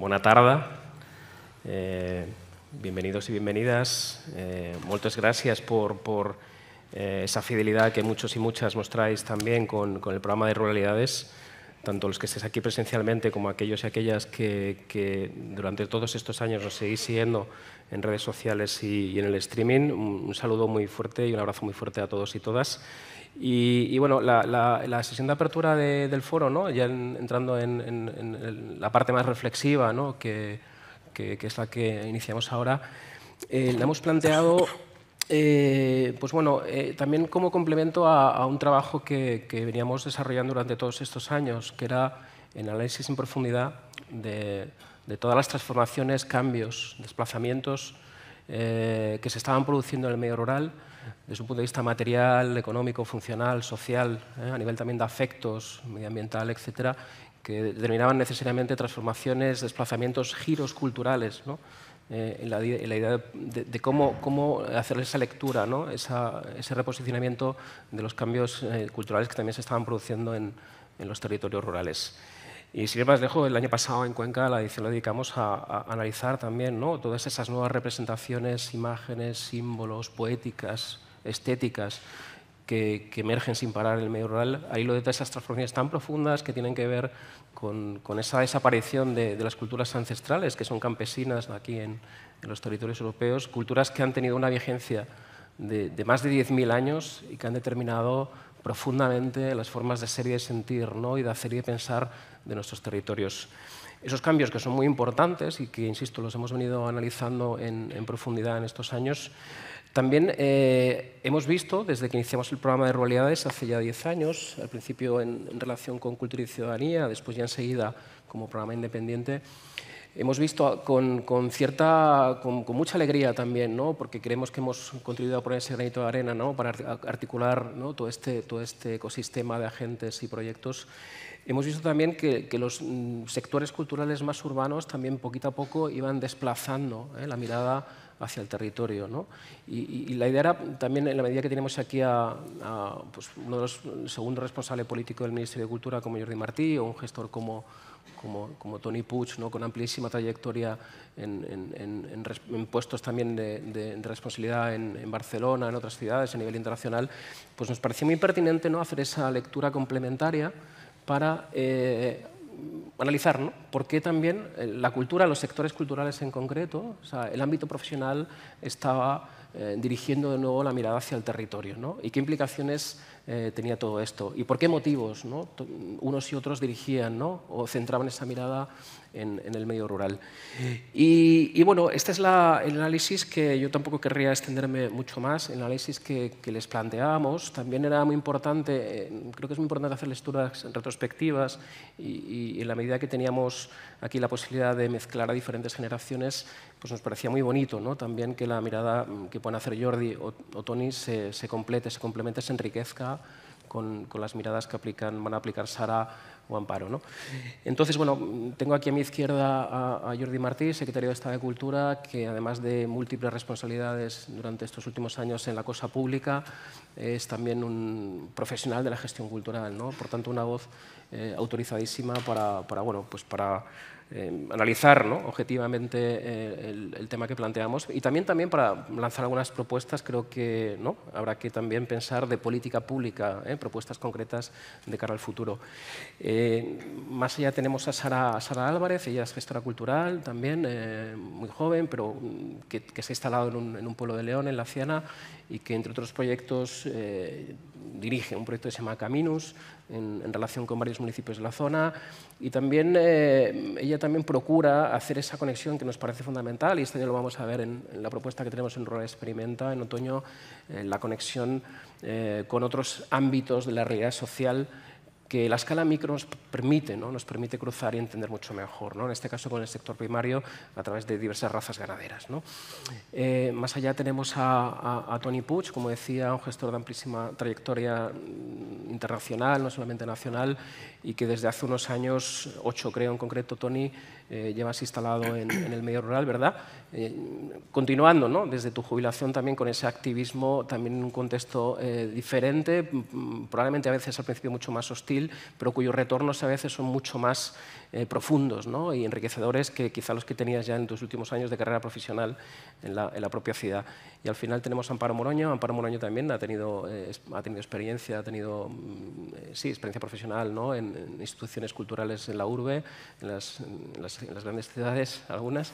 Buenas tardes, eh, bienvenidos y bienvenidas. Eh, muchas gracias por, eh, esa fidelidad que muchos y muchas mostráis también con el programa de Ruralidades tanto los que estéis aquí presencialmente como aquellos y aquellas que, durante todos estos años nos seguís siguiendo en redes sociales y, en el streaming. Un, saludo muy fuerte y un abrazo muy fuerte a todos y todas. Y, bueno, la, sesión de apertura del foro, ya entrando en, la parte más reflexiva, que, es la que iniciamos ahora, le eh, la hemos planteado eh, pues bueno, eh, también como complemento a, un trabajo que, veníamos desarrollando durante todos estos años, que era el análisis en profundidad de, todas las transformaciones, cambios, desplazamientos eh, que se estaban produciendo en el medio rural, desde un punto de vista material, económico, funcional, social, a nivel también de afectos, medioambiental, etcétera, que determinaban necesariamente transformaciones, desplazamientos, giros culturales, ¿no? en eh, la, idea de, cómo, cómo, hacer esa lectura, ¿no? ese reposicionamiento de los cambios eh, culturales que también se estaban produciendo en, los territorios rurales. Y si bien más lejos, el año pasado en Cuenca la edición la dedicamos a, a analizar también ¿no? todas esas nuevas representaciones, imágenes, símbolos, poéticas, estéticas que, emergen sin parar en el medio rural, ahí lo de esas transformaciones tan profundas que tienen que ver con, esa desaparición de, las culturas ancestrales, que son campesinas aquí en, los territorios europeos, culturas que han tenido una vigencia de, más de 10.000 años y que han determinado profundamente las formas de ser y de sentir ¿no? y de hacer y de pensar de nuestros territorios. Esos cambios que son muy importantes y que, insisto, los hemos venido analizando en, en profundidad en estos años, también eh, hemos visto, desde que iniciamos el programa de Ruralidades hace ya 10 años, al principio en, relación con Cultura y Ciudadanía, después ya enseguida como programa independiente, hemos visto con, cierta, mucha alegría también, ¿no? porque creemos que hemos contribuido a poner ese granito de arena ¿no? para articular todo, este, todo este ecosistema de agentes y proyectos Hemos visto también que, los mm, sectores culturales más urbanos también poquito a poco iban desplazando ¿eh? la mirada hacia el territorio. ¿no? Y, la idea era también, en la medida que tenemos aquí a, pues, uno de los, segundo responsable político del Ministerio de Cultura como Jordi Martí o un gestor como, como, como Tony Puig, ¿no? con amplísima trayectoria en, en, en, puestos también de, de, responsabilidad en, Barcelona, en otras ciudades, a nivel internacional, pues nos parecía muy pertinente ¿no? hacer esa lectura complementaria para... Eh, analizar por qué también eh, la cultura, los sectores culturales en concreto, el ámbito profesional estaba eh, dirigiendo de nuevo la mirada hacia el territorio ¿no? y qué implicaciones eh, tenía todo esto y por qué motivos ¿no? unos y otros dirigían o centraban esa mirada en, el medio rural. Y, bueno, este es el análisis que yo tampoco querría extenderme mucho más, el análisis que, les planteábamos. También era muy importante, eh, creo que es muy importante hacer lecturas retrospectivas y, en la medida que teníamos aquí la posibilidad de mezclar a diferentes generaciones, pues nos parecía muy bonito ¿no? también que la mirada mm, que pueden hacer Jordi o, Tony se, se complete, se complemente, se enriquezca con, con las miradas que aplican, van a aplicar Sara amparo. ¿no? Entonces, bueno, tengo aquí a mi izquierda a, Jordi Martí, secretario de Estado de Cultura, que además de múltiples responsabilidades durante estos últimos años en la cosa pública, es también un profesional de la gestión cultural, ¿no? por tanto, una voz eh, autorizadísima para, para, bueno, pues para eh, analizar objetivamente eh, el, tema que planteamos y también, también para lanzar algunas propuestas creo que ¿no? habrá que también pensar de política pública, ¿eh? propuestas concretas de cara al futuro. más allá tenemos a Sara, Álvarez, ella es gestora cultural también, muy joven, pero mm, que, se ha instalado en un, pueblo de León, en La Ciana, y que entre otros proyectos dirige un proyecto que se llama Caminus, en, relación con varios municipios de la zona. Y también eh, ella también procura hacer esa conexión que nos parece fundamental, y este año lo vamos a ver en, la propuesta que tenemos en Rural Experimenta, en otoño, eh, la conexión eh, con otros ámbitos de la realidad social que la escala micro nos permite, ¿no? nos permite cruzar y entender mucho mejor, ¿no? en este caso con el sector primario a través de diversas razas ganaderas. ¿no? Eh, más allá tenemos a, a, Tony Puch, como decía, un gestor de amplísima trayectoria mm, internacional, no solamente nacional, y que desde hace unos años, ocho creo en concreto, Tony, eh, llevas instalado en, el medio rural, ¿verdad? Eh, continuando, ¿no? Desde tu jubilación también con ese activismo, también en un contexto eh, diferente, mm, mm, probablemente a veces al principio mucho más hostil, pero cuyos retornos a veces son mucho más profundos ¿no? y enriquecedores que quizá los que tenías ya en tus últimos años de carrera profesional en la, en la propia ciudad. Y al final tenemos a Amparo Moroño. Amparo Moroño también ha tenido, eh, ha tenido experiencia, ha tenido mm, eh, sí, experiencia profesional ¿no? en, instituciones culturales en la urbe, en las, grandes ciudades, algunas,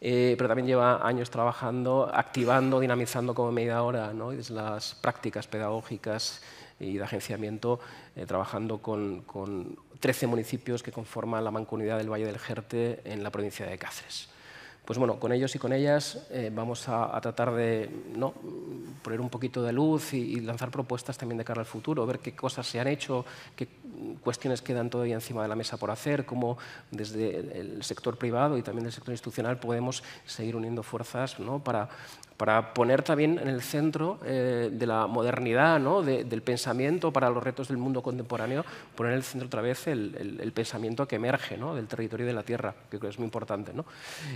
eh, pero también lleva años trabajando, activando, dinamizando como media ahora, ¿no? las prácticas pedagógicas y de agenciamiento, trabajando con, con 13 municipios que conforman la mancomunidad del Valle del Jerte en la provincia de Cáceres. Pues bueno, con ellos y con ellas eh, vamos a, tratar de ¿no? poner un poquito de luz y, lanzar propuestas también de cara al futuro, ver qué cosas se han hecho, qué cuestiones quedan todavía encima de la mesa por hacer, cómo desde el sector privado y también del sector institucional podemos seguir uniendo fuerzas para para poner también en el centro eh, de la modernidad, ¿no? del pensamiento para los retos del mundo contemporáneo, poner en el centro otra vez el, pensamiento que emerge ¿no? del territorio y de la tierra, que creo que es muy importante. ¿no?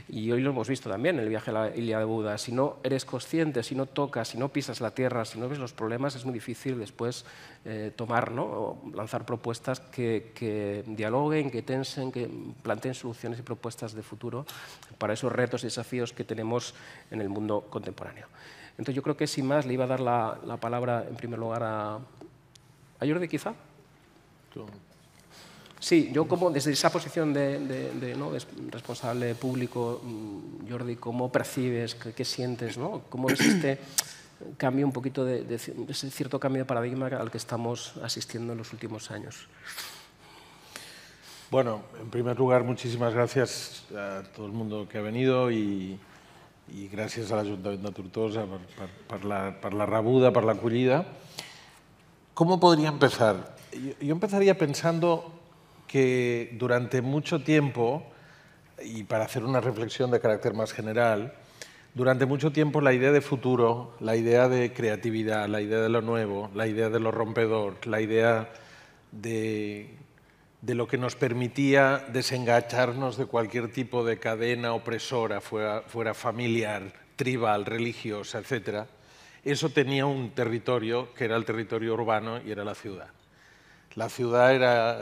Y hoy lo hemos visto también en el viaje a la Ilia de Buda. Si no eres consciente, si no tocas, si no pisas la tierra, si no ves los problemas, es muy difícil después eh, tomar ¿no? o lanzar propuestas que, que dialoguen, que tensen, que planteen soluciones y propuestas de futuro para esos retos y desafíos que tenemos en el mundo contemporáneo. Entonces yo creo que sin más le iba a dar la, palabra en primer lugar a, Jordi, quizá. Sí, yo como desde esa posición de, ¿no? responsable público, mm, Jordi, ¿cómo percibes, qué, sientes, ¿no? cómo es este cambio, un poquito de, ese cierto cambio de paradigma al que estamos asistiendo en los últimos años? Bueno, en primer lugar, muchísimas gracias a todo el mundo que ha venido y, y gracias a Ayuntamiento de Tortosa por la per, la, la rebuda, ¿Cómo podría empezar? Yo empezaría pensando que durante mucho tiempo, y para hacer una reflexión de carácter más general, durante mucho tiempo la idea de futuro, la idea de creatividad, la idea de lo nuevo, la idea de lo rompedor, la idea de de lo que nos permitía desengacharnos de cualquier tipo de cadena opresora, fuera, familiar, tribal, religiosa, etcétera, eso tenía un territorio que era el territorio urbano y era la ciudad. La ciudad era,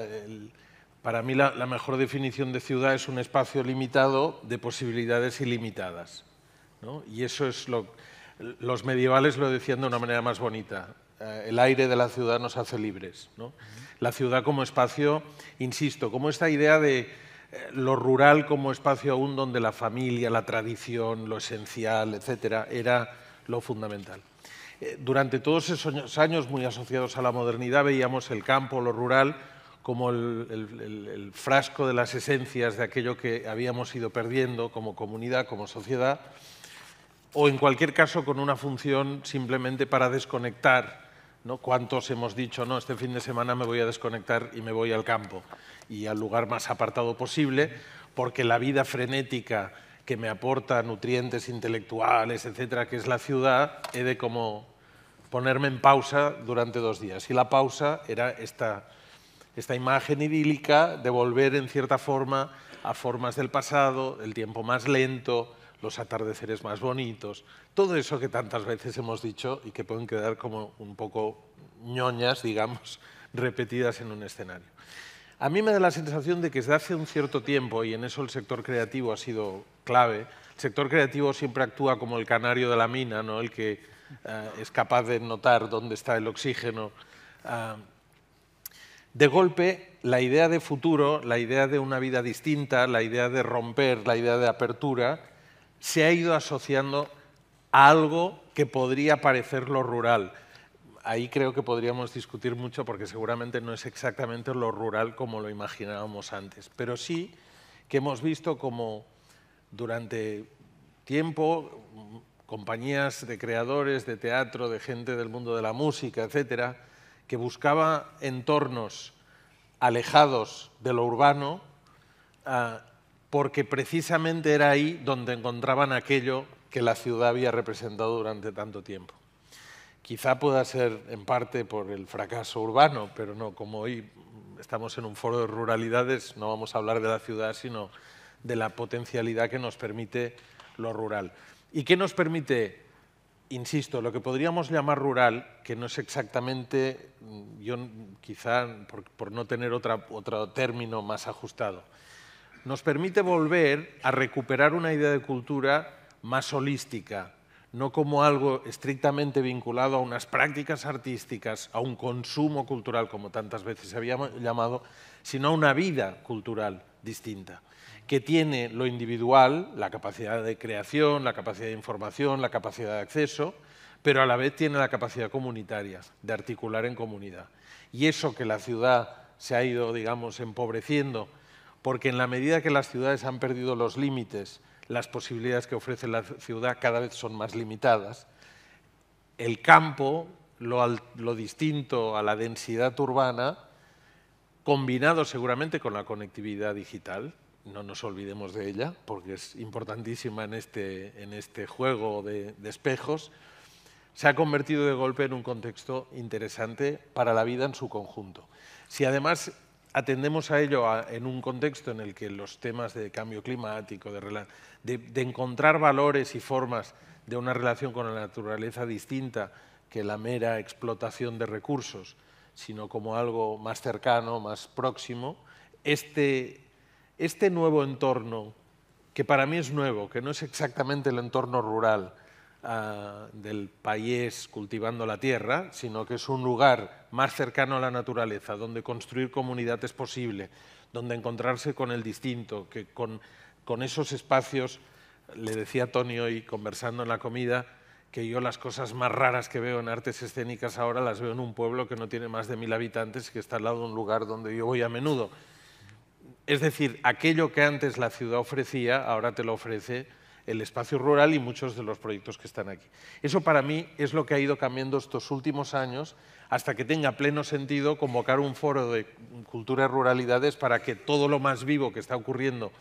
para mí la, mejor definición de ciudad es un espacio limitado de posibilidades ilimitadas. Y eso es lo, los medievales lo decían de una manera más bonita. Eh, el aire de la ciudad nos hace libres. La ciudad como espacio, insisto, como esta idea de eh, lo rural como espacio aún donde la familia, la tradición, lo esencial, etcétera, era lo fundamental. Eh, durante todos esos años muy asociados a la modernidad veíamos el campo, lo rural, como el, el frasco de las esencias de aquello que habíamos ido perdiendo como comunidad, como sociedad, o en cualquier caso con una función simplemente para desconectar ¿Cuántos hemos dicho, no, este fin de semana me voy a desconectar y me voy al campo y al lugar más apartado posible, porque la vida frenética que me aporta nutrientes intelectuales, etcétera, que es la ciudad, he de como ponerme en pausa durante dos días. Y la pausa era esta, esta imagen idílica de volver en cierta forma a formas del pasado, el tiempo más lento, los atardeceres más bonitos, todo eso que tantas veces hemos dicho y que pueden quedar como un poco ñoñas, digamos, repetidas en un escenario. A mí me da la sensación de que desde hace un cierto tiempo, y en eso el sector creativo ha sido clave, el sector creativo siempre actúa como el canario de la mina, el que eh, es capaz de notar dónde está el oxígeno. Ah, de golpe, la idea de futuro, la idea de una vida distinta, la idea de romper, la idea de apertura, se ha ido asociando a algo que podría parecer lo rural. Ahí creo que podríamos discutir mucho porque seguramente no es exactamente lo rural como lo imaginábamos antes, pero sí que hemos visto como durante tiempo compañías de creadores de teatro, de gente del mundo de la música, etcétera, que buscaba entornos alejados de lo urbano ah, porque precisamente era ahí donde encontraban aquello que la ciudad había representado durante tanto tiempo. Quizá pueda ser en parte por el fracaso urbano, pero no, como hoy estamos en un foro de ruralidades, no vamos a hablar de la ciudad, sino de la potencialidad que nos permite lo rural. ¿Y qué nos permite insisto, lo que podríamos llamar rural, que no es exactamente, yo quizá por, no tener otro término más ajustado, nos permite volver a recuperar una idea de cultura más holística, no como algo estrictamente vinculado a unas prácticas artísticas, a un consumo cultural, como tantas veces se había llamado, sino a una vida cultural distinta, que tiene lo individual, la capacidad de creación, la capacidad de información, la capacidad de acceso, pero a la vez tiene la capacidad comunitaria, de articular en comunidad. Y eso que la ciudad se ha ido, digamos, empobreciendo porque en la medida que las ciudades han perdido los límites, las posibilidades que ofrece la ciudad cada vez son más limitadas. El campo, lo, distinto a la densidad urbana, combinado seguramente con la conectividad digital, no nos olvidemos de ella, porque es importantísima en este, en este juego de, de, espejos, se ha convertido de golpe en un contexto interesante para la vida en su conjunto. Si además atendemos a ello en un contexto en el que los temas de cambio climático, de, de, encontrar valores y formas de una relación con la naturaleza distinta que la mera explotación de recursos, sino como algo más cercano, más próximo, este, este nuevo entorno, que para mí es nuevo, que no es exactamente el entorno rural, Ah, del país cultivando la tierra, sino que es un lugar más cercano a la naturaleza, donde construir comunidad es posible, donde encontrarse con el distinto, que con, esos espacios, le decía a Tony hoy conversando en la comida, que yo las cosas más raras que veo en artes escénicas ahora las veo en un pueblo que no tiene más de mil habitantes y que está al lado de un lugar donde yo voy a menudo. Es decir, aquello que antes la ciudad ofrecía, ahora te lo ofrece el espacio rural y muchos de los proyectos que están aquí. Eso para mí es lo que ha ido cambiando estos últimos años hasta que tenga pleno sentido convocar un foro de cultura y ruralidades para que todo lo más vivo que está ocurriendo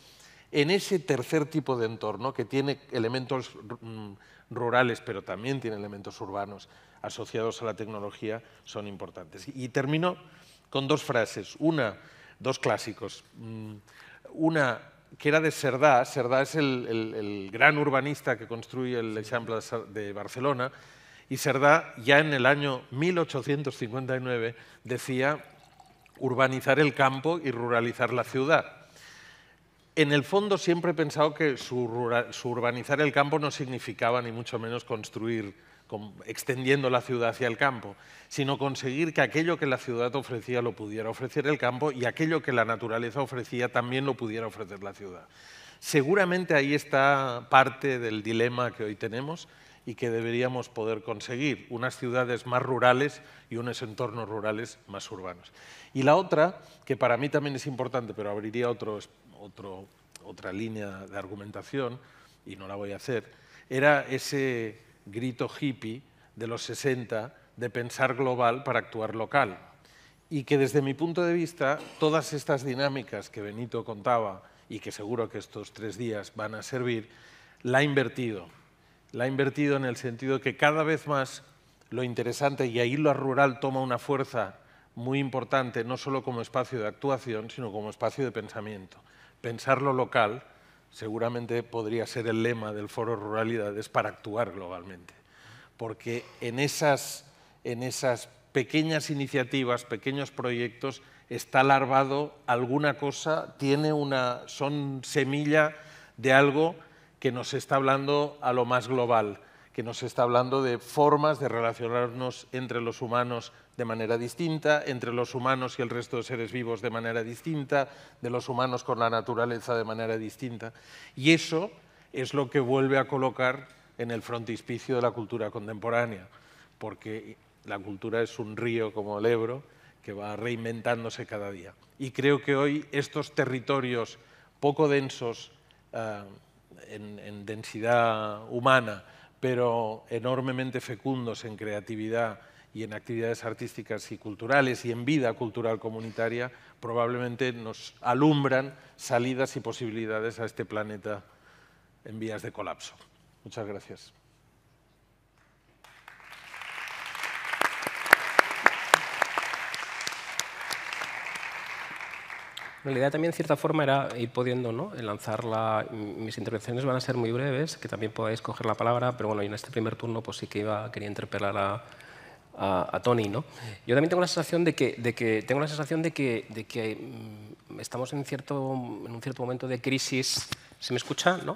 en ese tercer tipo de entorno que tiene elementos mm, rurales pero también tiene elementos urbanos asociados a la tecnología son importantes. Y termino con dos frases, una, dos clásicos. Mm, una que era de Serdá, Serdá es el, gran urbanista que construye el Eixample de Barcelona. Y Serdá ya en el año 1859 decía urbanizar el campo y ruralizar la ciudad. En el fondo siempre he pensado que su urbanizar el campo no significaba ni mucho menos construir extendiendo la ciudad hacia el campo, sino conseguir que aquello que la ciudad ofrecía lo pudiera ofrecer el campo y aquello que la naturaleza ofrecía también lo pudiera ofrecer la ciudad. Seguramente ahí está parte del dilema que hoy tenemos y que deberíamos poder conseguir, unas ciudades más rurales y unos entornos rurales más urbanos. Y la otra, que para mí también es importante, pero abriría otro, otro, otra línea de argumentación, y no la voy a hacer, era ese grito hippie de los 60 de pensar global para actuar local. Y que desde mi punto de vista, todas estas dinámicas que Benito contaba y que seguro que estos tres días van a servir, la ha invertido. La ha invertido en el sentido que cada vez más lo interesante, y ahí lo rural toma una fuerza muy importante, no solo como espacio de actuación, sino como espacio de pensamiento. Pensar lo local seguramente podría ser el lema del Foro Ruralidades para actuar globalmente. Porque en esas, pequeñas iniciativas, pequeños proyectos, está larvado alguna cosa, tiene una, son semilla de algo que nos está hablando a lo más global que nos está hablando de formas de relacionarnos entre los humanos de manera distinta, entre los humanos y el resto de seres vivos de manera distinta, de los humanos con la naturaleza de manera distinta. Y eso es lo que vuelve a colocar en el frontispicio de la cultura contemporánea, porque la cultura es un río como el Ebro que va reinventándose cada día. Y creo que hoy estos territorios poco densos eh, en densidad humana, pero enormemente fecundos en creatividad y en actividades artísticas y culturales y en vida cultural comunitaria, probablemente nos alumbran salidas y posibilidades a este planeta en vías de colapso. Muchas gracias. La idea también, en cierta forma, era ir pudiendo ¿no? lanzarla. Mis intervenciones van a ser muy breves, que también podáis coger la palabra, pero bueno, y en este primer turno pues sí que iba, quería interpelar a, Tony. ¿no? Yo también tengo la sensación de que, de que tengo la sensación de que, de que mm, estamos en, cierto, en un cierto momento de crisis. ¿Se me escucha? ¿No?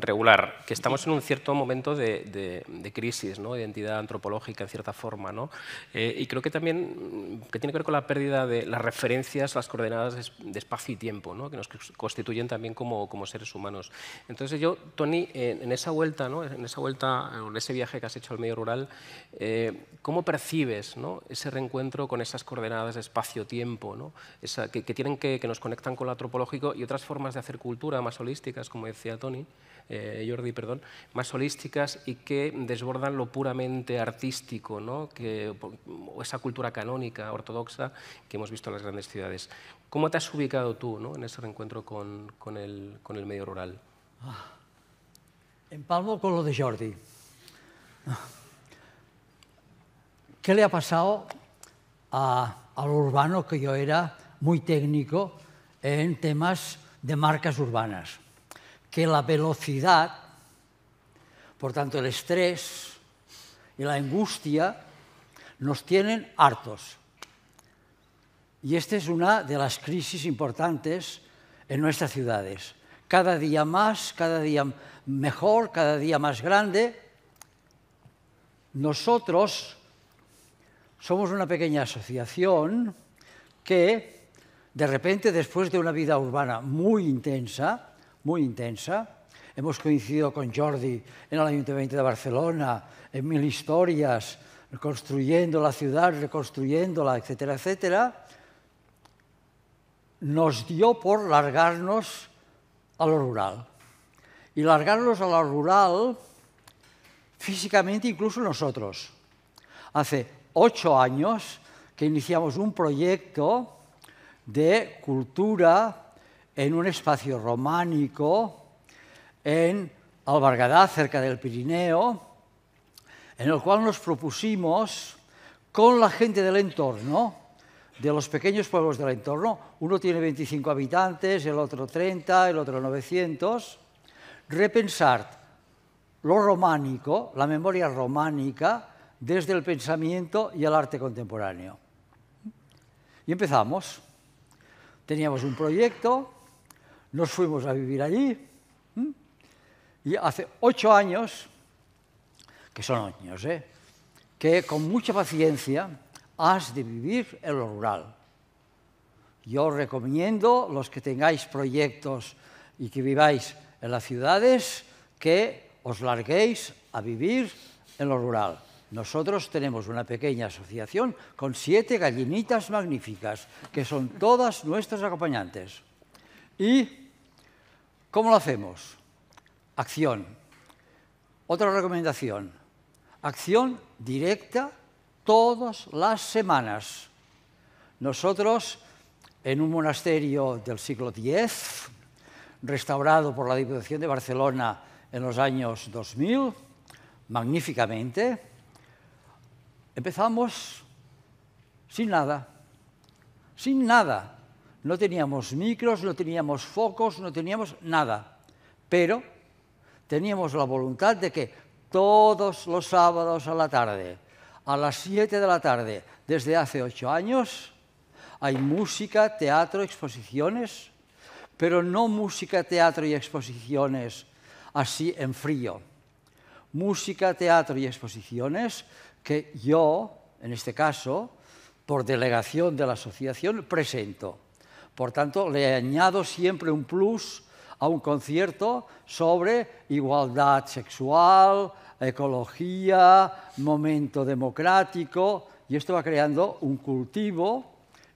regular, que estamos en un cierto momento de, de, de crisis, ¿no? identidad antropológica en cierta forma. ¿no? Eh, y creo que también mm, que tiene que ver con la pérdida de las referencias, las coordenadas de espacio y tiempo, ¿no? que nos constituyen también como, como seres humanos. Entonces yo, Tony, en esa vuelta, en esa vuelta, en ese viaje que has hecho al medio rural, eh, ¿cómo percibes ¿no? ese reencuentro con esas coordenadas de espacio-tiempo, ¿no? que, que, que nos conectan con lo antropológico y otras formas de hacer cultura más holísticas, como decía Tony? Eh, Jordi, perdón, más holísticas y que desbordan lo puramente artístico, ¿no? que, esa cultura canónica, ortodoxa, que hemos visto en las grandes ciudades. ¿Cómo te has ubicado tú ¿no? en ese reencuentro con, el, medio rural? En ah, empalmo con lo de Jordi. ¿Qué le ha pasado a, urbano que yo era muy técnico en temas de marcas urbanas? que la velocidad, por tanto el estrés y la angustia, nos tienen hartos. Y esta es una de las crisis importantes en nuestras ciudades. Cada día más, cada día mejor, cada día más grande. Nosotros somos una pequeña asociación que, de repente, después de una vida urbana muy intensa, muy intensa. Hemos coincidido con Jordi en el Ayuntamiento de Barcelona, en mil historias, construyendo la ciudad, reconstruyéndola, etcétera, etcétera. Nos dio por largarnos a lo rural. Y largarnos a lo rural físicamente incluso nosotros. Hace ocho años que iniciamos un proyecto de cultura en un espacio románico en Albargadá, cerca del Pirineo, en el cual nos propusimos con la gente del entorno, de los pequeños pueblos del entorno, uno tiene 25 habitantes, el otro 30, el otro 900, repensar lo románico, la memoria románica, desde el pensamiento y el arte contemporáneo. Y empezamos. Teníamos un proyecto, nos fuimos a vivir allí. Y hace ocho años, que son años, ¿eh? que con mucha paciencia has de vivir en lo rural. Yo recomiendo, los que tengáis proyectos y que viváis en las ciudades, que os larguéis a vivir en lo rural. Nosotros tenemos una pequeña asociación con siete gallinitas magníficas, que son todas nuestras acompañantes. Y ¿Cómo lo hacemos? Acción. Otra recomendación. Acción directa todas las semanas. Nosotros, en un monasterio del siglo X, restaurado por la Diputación de Barcelona en los años 2000, magníficamente, empezamos sin nada, sin nada, no teníamos micros, no teníamos focos, no teníamos nada. Pero teníamos la voluntad de que todos los sábados a la tarde, a las 7 de la tarde, desde hace 8 años, hay música, teatro, exposiciones, pero no música, teatro y exposiciones así en frío. Música, teatro y exposiciones que yo, en este caso, por delegación de la asociación, presento. Por tanto, le añado siempre un plus a un concierto sobre igualdad sexual, ecología, momento democrático, y esto va creando un cultivo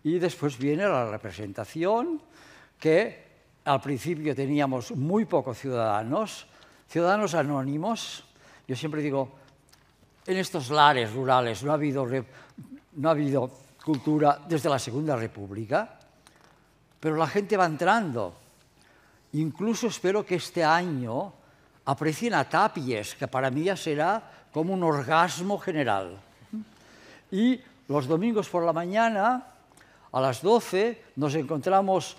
y después viene la representación, que al principio teníamos muy pocos ciudadanos, ciudadanos anónimos. Yo siempre digo, en estos lares rurales no ha habido, no ha habido cultura desde la Segunda República, pero la gente va entrando. Incluso espero que este año aprecien a Tapies, que para mí ya será como un orgasmo general. Y los domingos por la mañana, a las 12, nos encontramos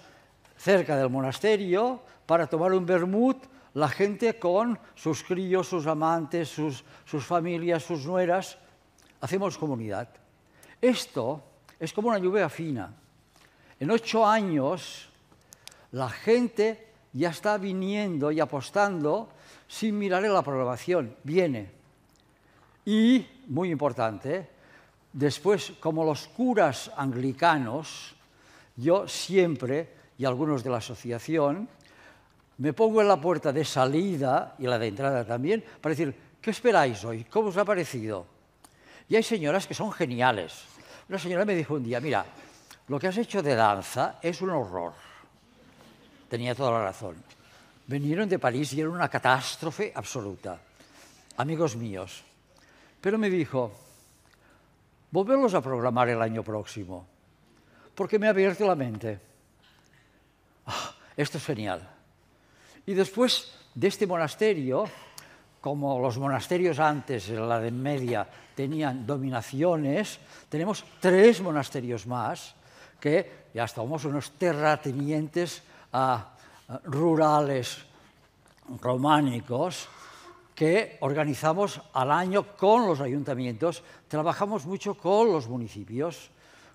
cerca del monasterio para tomar un vermut la gente con sus críos, sus amantes, sus, sus familias, sus nueras. Hacemos comunidad. Esto es como una lluvia fina. En ocho años, la gente ya está viniendo y apostando sin mirar en la programación. Viene. Y, muy importante, después, como los curas anglicanos, yo siempre, y algunos de la asociación, me pongo en la puerta de salida y la de entrada también, para decir, ¿qué esperáis hoy? ¿Cómo os ha parecido? Y hay señoras que son geniales. Una señora me dijo un día, mira, lo que has hecho de danza es un horror. Tenía toda la razón. Venieron de París y era una catástrofe absoluta. Amigos míos. Pero me dijo, volverlos a programar el año próximo, porque me ha abierto la mente. Ah, esto es genial. Y después de este monasterio, como los monasterios antes, en la de media, tenían dominaciones, tenemos tres monasterios más que ya estamos unos terratenientes ah, rurales románicos que organizamos al año con los ayuntamientos, trabajamos mucho con los municipios,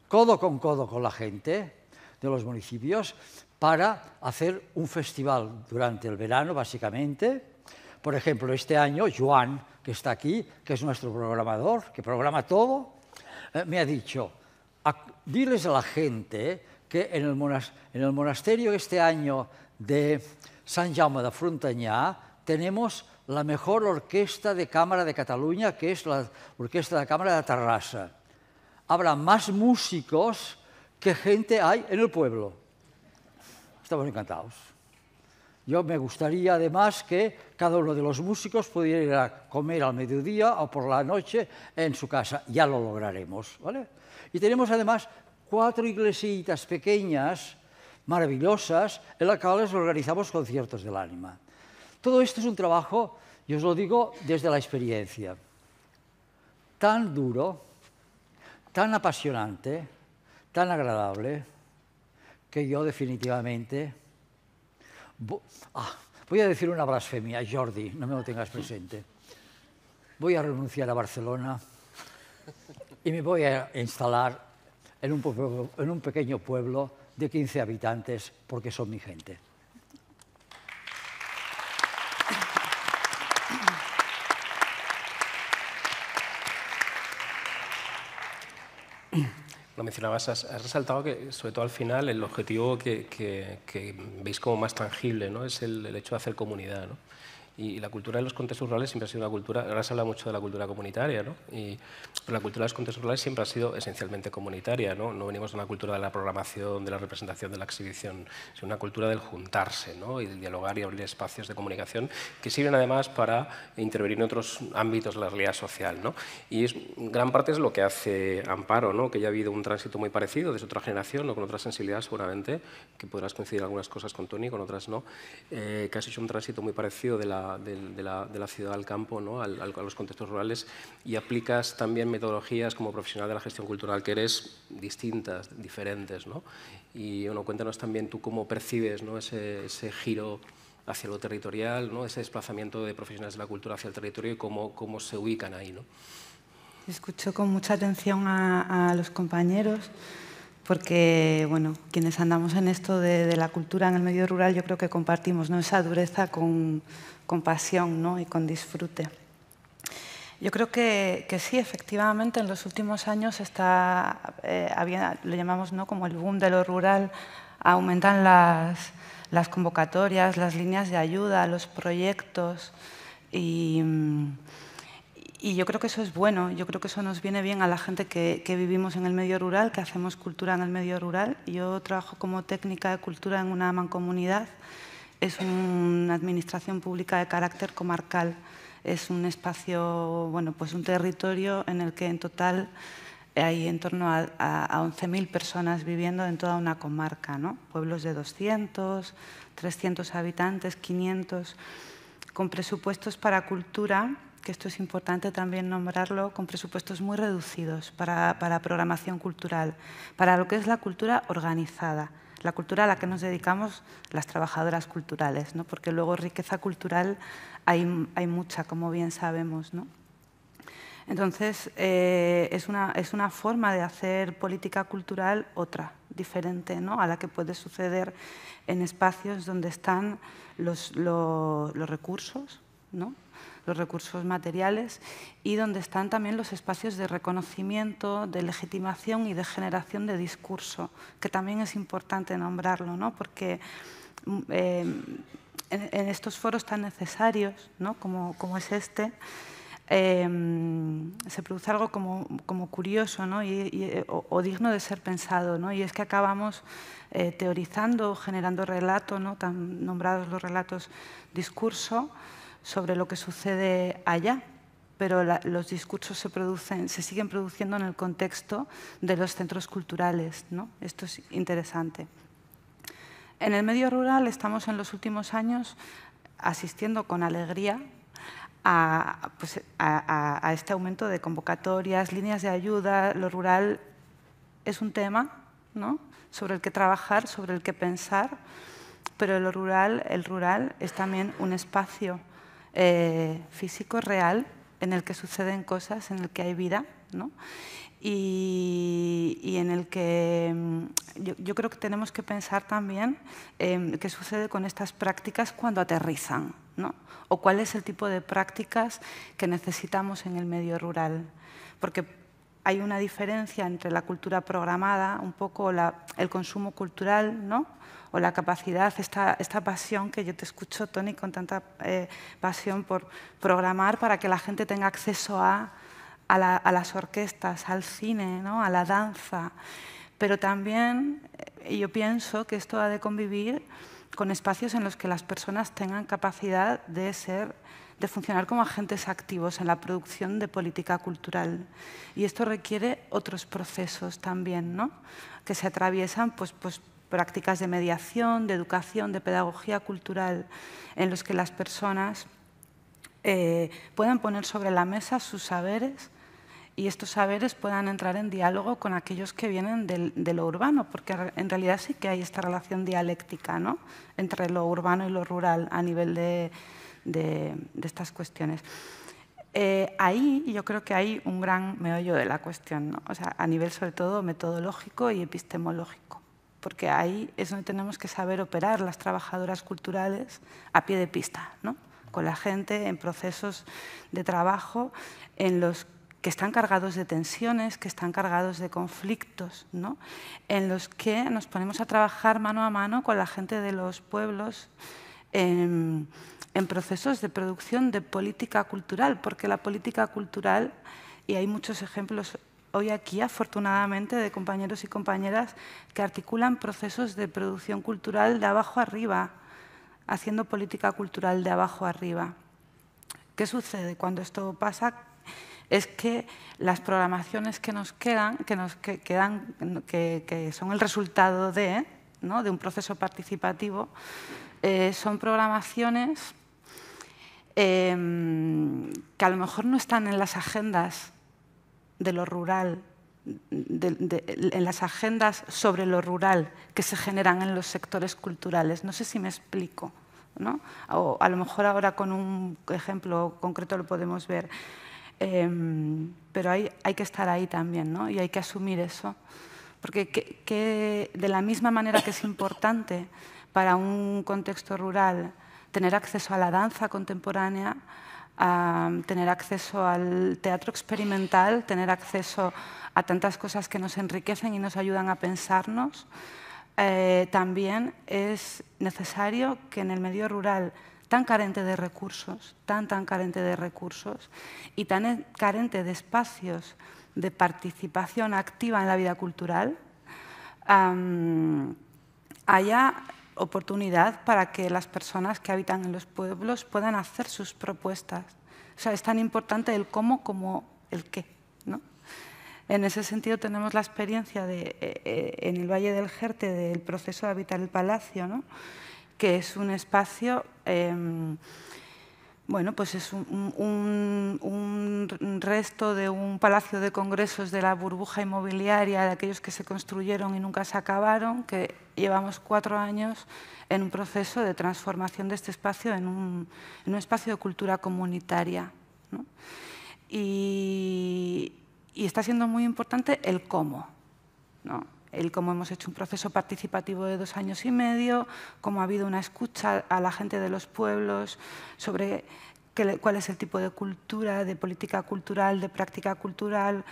codo con codo con la gente de los municipios, para hacer un festival durante el verano, básicamente. Por ejemplo, este año, Joan, que está aquí, que es nuestro programador, que programa todo, eh, me ha dicho, diles a la gente que en el, monasterio este año de San Jaume de Frontanyà tenemos la mejor orquesta de cámara de Cataluña, que es la Orquesta de Cámara de Tarrasa. Habrá más músicos que gente hay en el pueblo. Estamos encantados. Yo me gustaría además que cada uno de los músicos pudiera ir a comer al mediodía o por la noche en su casa. Ya lo lograremos, ¿vale? Y tenemos además cuatro iglesitas pequeñas, maravillosas, en las cuales organizamos conciertos del ánima. Todo esto es un trabajo, y os lo digo desde la experiencia, tan duro, tan apasionante, tan agradable, que yo definitivamente... Ah, voy a decir una blasfemia, Jordi, no me lo tengas presente. Voy a renunciar a Barcelona y me voy a instalar en un, pequeño pueblo de 15 habitantes porque son mi gente. Lo mencionabas, has, resaltado que, sobre todo al final, el objetivo que, veis como más tangible es el, el, hecho de hacer comunidad. ¿no? Y la cultura de los contextos rurales siempre ha sido una cultura, ahora se habla mucho de la cultura comunitaria, ¿no? Y, pero la cultura de los contextos rurales siempre ha sido esencialmente comunitaria, ¿no? No venimos de una cultura de la programación, de la representación, de la exhibición, sino una cultura del juntarse, ¿no? Y del dialogar y abrir espacios de comunicación que sirven además para intervenir en otros ámbitos de la realidad social, ¿no? Y gran parte es lo que hace Amparo, ¿no? Que ya ha habido un tránsito muy parecido desde otra generación ¿no? con otra sensibilidad seguramente, que podrás coincidir algunas cosas con Tony, con otras no, eh, que has hecho un tránsito muy parecido de la de, la, ciudad al campo, ¿no? a los contextos rurales, y aplicas también metodologías como profesional de la gestión cultural que eres distintas, diferentes. ¿no? Y bueno, cuéntanos también tú cómo percibes ¿no? ese, ese giro hacia lo territorial, ¿no? ese desplazamiento de profesionales de la cultura hacia el territorio y cómo, cómo se ubican ahí. ¿no? Escucho con mucha atención a, los compañeros porque, bueno, quienes andamos en esto de, de, la cultura en el medio rural yo creo que compartimos ¿no? esa dureza con, con pasión ¿no? y con disfrute. Yo creo que, sí, efectivamente, en los últimos años está, eh, lo llamamos ¿no? como el boom de lo rural, aumentan las, convocatorias, las líneas de ayuda, los proyectos y, yo creo que eso es bueno, yo creo que eso nos viene bien a la gente que, que vivimos en el medio rural, que hacemos cultura en el medio rural. Yo trabajo como técnica de cultura en una mancomunidad es una administración pública de carácter comarcal. Es un espacio, bueno, pues un territorio en el que en total hay en torno a, 11.000 personas viviendo en toda una comarca, ¿no? Pueblos de 200, 300 habitantes, 500, con presupuestos para cultura, que esto es importante también nombrarlo, con presupuestos muy reducidos para, para programación cultural, para lo que es la cultura organizada la cultura a la que nos dedicamos las trabajadoras culturales, ¿no? porque luego riqueza cultural hay, mucha, como bien sabemos. ¿no? Entonces, eh, es, una, es, una, forma de hacer política cultural otra, diferente, ¿no? a la que puede suceder en espacios donde están los, recursos, ¿no? los recursos materiales y donde están también los espacios de reconocimiento, de legitimación y de generación de discurso, que también es importante nombrarlo, ¿no? porque mm, eh, en, estos foros tan necesarios como, es este, em, se produce algo como, curioso eh, o, digno de ser pensado. Y es que acabamos eh, teorizando, generando relato, ¿no? tan nombrados los relatos discurso, sobre lo que sucede allá, pero los discursos se, producen, se siguen produciendo en el contexto de los centros culturales. ¿no? Esto es interesante. En el medio rural estamos en los últimos años asistiendo con alegría a, pues, este aumento de convocatorias, líneas de ayuda. Lo rural es un tema ¿no? sobre el que trabajar, sobre el que pensar, pero lo rural, el rural es también un espacio eh, físico real en el que suceden cosas, en el que hay vida, ¿no? Y, en el que mm, yo, creo que tenemos que pensar también em, qué sucede con estas prácticas cuando aterrizan, o cuál es el tipo de prácticas que necesitamos en el medio rural. Porque hay una diferencia entre la cultura programada, un poco el consumo cultural, ¿no? o la capacidad, esta, esta pasión que yo te escucho, Tony, con tanta eh, pasión por programar para que la gente tenga acceso a, a las orquestas, al cine, ¿no? a la danza. Pero también eh, yo pienso que esto ha de convivir con espacios en los que las personas tengan capacidad de ser de funcionar como agentes activos en la producción de política cultural. Y esto requiere otros procesos también, ¿no? que se atraviesan pues, pues, prácticas de mediación, de educación, de pedagogía cultural, en los que las personas eh, puedan poner sobre la mesa sus saberes y estos saberes puedan entrar en diálogo con aquellos que vienen del, de lo urbano, porque en realidad sí que hay esta relación dialéctica entre lo urbano y lo rural a nivel de, estas cuestiones. Eh, ahí yo creo que hay un gran meollo de la cuestión, o sea, a nivel sobre todo metodológico y epistemológico porque ahí es donde tenemos que saber operar las trabajadoras culturales a pie de pista, ¿no? con la gente en procesos de trabajo en los que están cargados de tensiones, que están cargados de conflictos, en los que nos ponemos a trabajar mano a mano con la gente de los pueblos en, en procesos de producción de política cultural, porque la política cultural, y hay muchos ejemplos hoy aquí, afortunadamente, de compañeros y compañeras que articulan procesos de producción cultural de abajo arriba, haciendo política cultural de abajo arriba. ¿Qué sucede cuando esto pasa? Es que las programaciones que nos quedan, que, nos quedan, que, son el resultado de, de un proceso participativo, eh, son programaciones eh, que a lo mejor no están en las agendas de lo rural, en las agendas sobre lo rural que se generan en los sectores culturales. No sé si me explico. ¿no? O a lo mejor ahora con un ejemplo concreto lo podemos ver. Em, pero hay, que estar ahí también ¿no? y hay que asumir eso. Porque de la misma manera que es importante para un contexto rural tener acceso a la danza contemporánea, Mm, tener acceso al teatro experimental, tener acceso a tantas cosas que nos enriquecen y nos ayudan a pensarnos. Eh, también es necesario que en el medio rural tan carente de recursos, tan tan carente de recursos y tan carente de espacios de participación activa en la vida cultural, haya oportunidad para que las personas que habitan en los pueblos puedan hacer sus propuestas. O sea, es tan importante el cómo como el qué. ¿no? En ese sentido tenemos la experiencia de, eh, eh, en el Valle del Jerte del proceso de habitar el palacio, ¿no? que es un espacio... Em, bueno, pues es un, resto de un palacio de congresos de la burbuja inmobiliaria, de aquellos que se construyeron y nunca se acabaron, que llevamos cuatro años en un proceso de transformación de este espacio en un, espacio de cultura comunitaria. Y, y, está siendo muy importante el cómo. ¿no? el cómo hemos hecho un proceso participativo de dos años y medio, cómo ha habido una escucha a la gente de los pueblos sobre cuál es el tipo de cultura, de política cultural, de práctica cultural.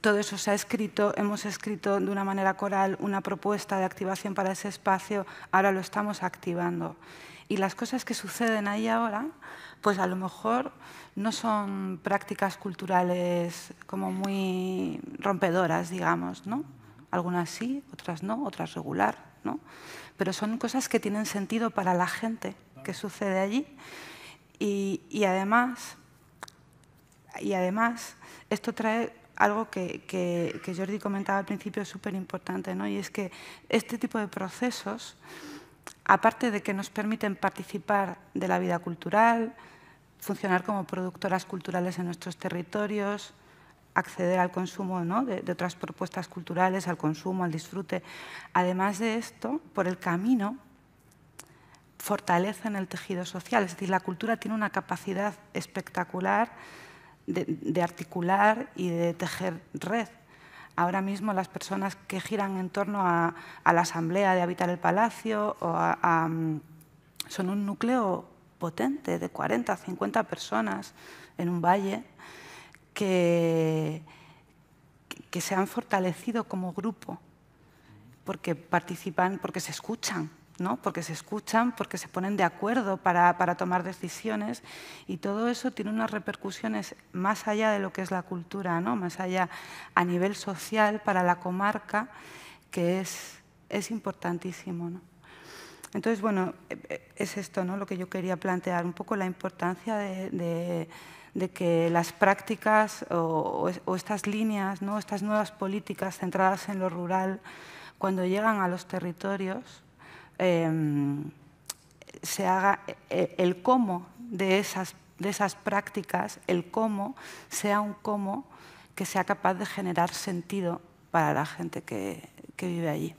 Todo eso se ha escrito, hemos escrito de una manera coral una propuesta de activación para ese espacio, ahora lo estamos activando. Y las cosas que suceden ahí ahora, pues a lo mejor no son prácticas culturales como muy rompedoras, digamos, ¿no? algunas sí, otras no, otras regular, ¿no? Pero son cosas que tienen sentido para la gente que sucede allí y, además, y además esto trae algo que, Jordi comentaba al principio súper importante, ¿no? Y es que este tipo de procesos, aparte de que nos permiten participar de la vida cultural, funcionar como productoras culturales en nuestros territorios, acceder al consumo de, otras propuestas culturales, al consumo, al disfrute. Además de esto, por el camino fortalecen el tejido social, es decir, la cultura tiene una capacidad espectacular de, articular y de tejer red. Ahora mismo las personas que giran en torno a, la asamblea de Habitar el Palacio o son un núcleo potente de 40, 50 personas en un valle que, se han fortalecido como grupo, porque participan, porque se escuchan, ¿no? porque se escuchan, porque se ponen de acuerdo para, para, tomar decisiones y todo eso tiene unas repercusiones más allá de lo que es la cultura, ¿no? más allá a nivel social para la comarca, que es, es importantísimo. ¿no? Entonces, bueno, e, e, es esto ¿no? lo que yo quería plantear, un poco la importancia de de que las prácticas o, estas líneas, ¿no? estas nuevas políticas centradas en lo rural, cuando llegan a los territorios, em, se haga e, el cómo de esas, de esas prácticas, el cómo sea un cómo que sea capaz de generar sentido para la gente que, que vive allí.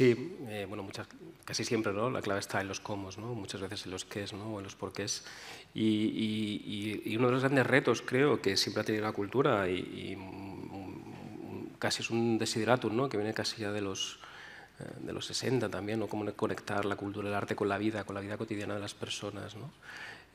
Sí, eh, bueno, muchas, casi siempre ¿no? la clave está en los cómo, ¿no? muchas veces en los qués ¿no? o en los porqués. Y, y, y, uno de los grandes retos, creo, que siempre ha tenido la cultura, y, mm, mm, casi es un desideratum, ¿no? que viene casi ya de los, eh, de los 60 también, ¿no? cómo conectar la cultura y el arte con la vida, con la vida cotidiana de las personas. ¿no?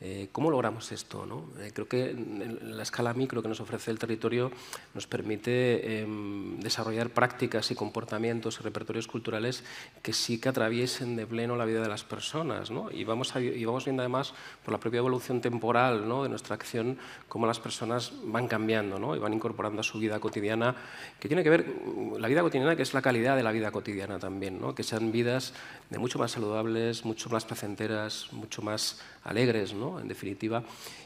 Eh, ¿Cómo logramos esto? No? Eh, creo que la escala micro que nos ofrece el territorio nos permite em, desarrollar prácticas y comportamientos y repertorios culturales que sí que atraviesen de pleno la vida de las personas. ¿no? Y, vamos y vamos viendo además por la propia evolución temporal ¿no? de nuestra acción cómo las personas van cambiando ¿no? y van incorporando a su vida cotidiana, que tiene que ver la vida cotidiana, que es la calidad de la vida cotidiana también, que sean vidas de mucho más saludables, mucho más placenteras, mucho más alegres, ¿no? en definitiva.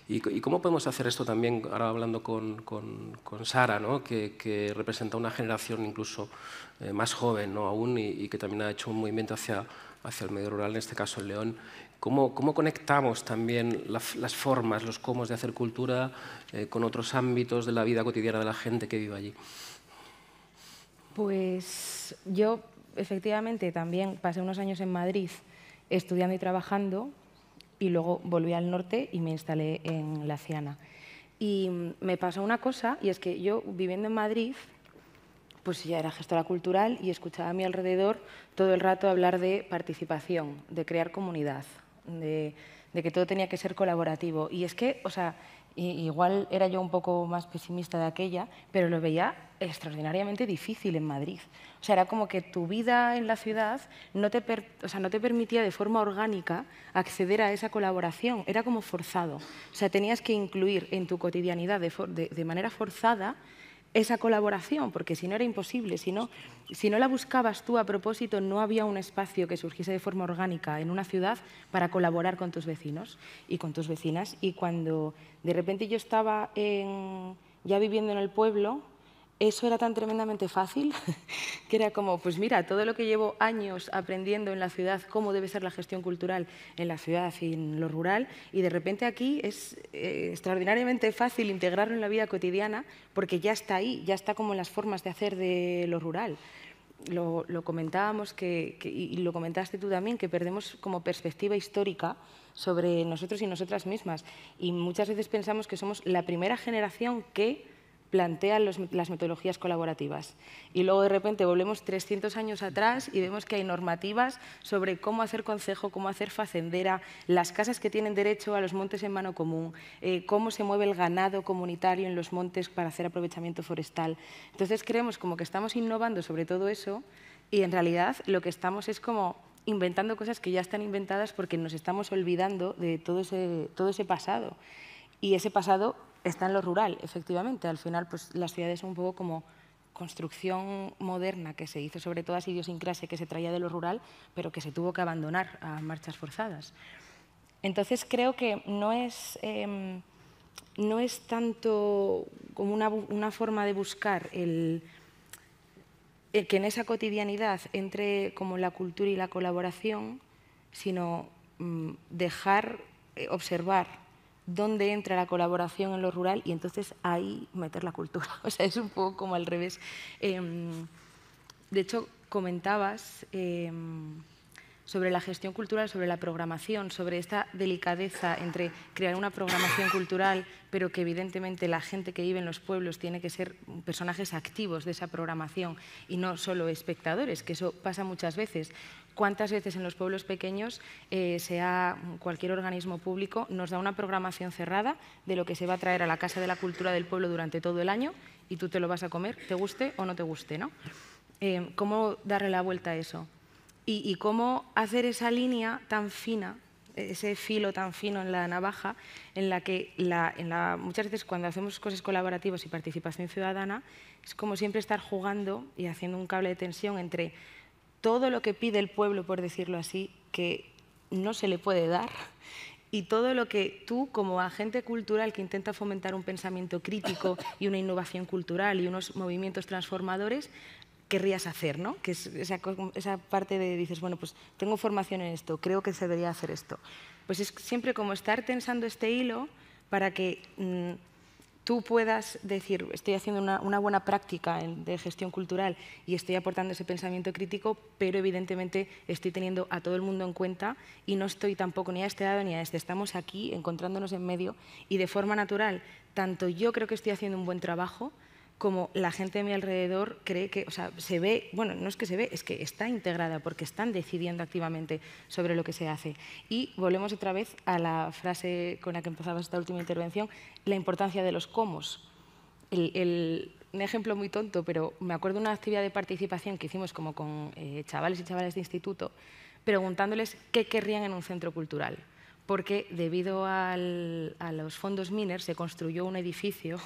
¿Y, cómo podemos hacer esto también, ahora hablando con, con, Sara, ¿no? que, representa una generación incluso eh, más joven ¿no? aún y, que también ha hecho un movimiento hacia, hacia el medio rural, en este caso en León? ¿Cómo, cómo conectamos también las formas, los cómo de hacer cultura eh, con otros ámbitos de la vida cotidiana de la gente que vive allí? Pues yo efectivamente también pasé unos años en Madrid estudiando y trabajando y luego volví al norte y me instalé en La Ciana. Y me pasó una cosa, y es que yo viviendo en Madrid, pues ya era gestora cultural y escuchaba a mi alrededor todo el rato hablar de participación, de crear comunidad, de, de que todo tenía que ser colaborativo. Y es que, o sea, igual era yo un poco más pesimista de aquella, pero lo veía extraordinariamente difícil en Madrid. O sea, era como que tu vida en la ciudad no te, permitía de forma orgánica acceder a esa colaboración, era como forzado. O sea, tenías que incluir en tu cotidianidad de manera forzada esa colaboración, porque si no era imposible, si no, si no la buscabas tú a propósito, no había un espacio que surgiese de forma orgánica en una ciudad para colaborar con tus vecinos y con tus vecinas. Y cuando de repente yo estaba ya viviendo en el pueblo, eso era tan tremendamente fácil que era como, pues mira, todo lo que llevo años aprendiendo en la ciudad, cómo debe ser la gestión cultural en la ciudad y en lo rural, y de repente aquí es eh, extraordinariamente fácil integrarlo en la vida cotidiana porque ya está ahí, ya está como en las formas de hacer de lo rural. Lo, comentábamos y lo comentaste tú también, que perdemos como perspectiva histórica sobre nosotros y nosotras mismas. Y muchas veces pensamos que somos la primera generación que plantean las metodologías colaborativas. Y luego de repente volvemos 300 años atrás y vemos que hay normativas sobre cómo hacer concejo, cómo hacer facendera, las casas que tienen derecho a los montes en mano común, eh, cómo se mueve el ganado comunitario en los montes para hacer aprovechamiento forestal. Entonces creemos como que estamos innovando sobre todo eso y en realidad lo que estamos es como inventando cosas que ya están inventadas porque nos estamos olvidando de todo todo ese pasado. Y ese pasado está en lo rural, efectivamente. Al final, pues las ciudades son un poco como construcción moderna que se hizo, sobre todo esa idiosincrasia que se traía de lo rural, pero que se tuvo que abandonar a marchas forzadas. Entonces creo que no es, em, no es tanto como una, forma de buscar el, que en esa cotidianidad entre como la cultura y la colaboración, sino mm, dejar eh, observar dónde entra la colaboración en lo rural y entonces ahí meter la cultura. O sea, es un poco como al revés. Em, de hecho, comentabas... Em, sobre la gestión cultural, sobre la programación, sobre esta delicadeza entre crear una programación cultural, pero que evidentemente la gente que vive en los pueblos tiene que ser personajes activos de esa programación y no solo espectadores, que eso pasa muchas veces. ¿Cuántas veces en los pueblos pequeños, eh, sea cualquier organismo público, nos da una programación cerrada de lo que se va a traer a la Casa de la Cultura del Pueblo durante todo el año y tú te lo vas a comer, te guste o no te guste, ¿no? Eh, ¿Cómo darle la vuelta a eso? y, cómo hacer esa línea tan fina e-, ese filo tan fino en la navaja, en la que muchas veces cuando hacemos cosas colaborativas y participación ciudadana, es como siempre estar jugando y haciendo un cable de tensión entre todo lo que pide el pueblo, por decirlo así, que no se le puede dar, y todo lo que tú, como agente cultural que intenta fomentar un pensamiento crítico y una innovación cultural y unos movimientos transformadores, querrías hacer, ¿no? Que esa, parte de dices, bueno, pues tengo formación en esto, creo que se debería hacer esto. Pues es siempre como estar tensando este hilo para que mm, tú puedas decir, estoy haciendo una, buena práctica de gestión cultural y estoy aportando ese pensamiento crítico, pero evidentemente estoy teniendo a todo el mundo en cuenta y no estoy tampoco ni a este lado ni a este. Estamos aquí encontrándonos en medio y de forma natural, tanto yo creo que estoy haciendo un buen trabajo, como la gente de mi alrededor cree que, o sea, se ve, bueno, no es que se ve, es que está integrada porque están decidiendo activamente sobre lo que se hace. Y volvemos otra vez a la frase con la que empezaba esta última intervención, la importancia de los cómo. El, un ejemplo muy tonto, pero me acuerdo de una actividad de participación que hicimos como con eh, chavales y chavales de instituto, preguntándoles qué querrían en un centro cultural porque debido a los fondos Miner se construyó un edificio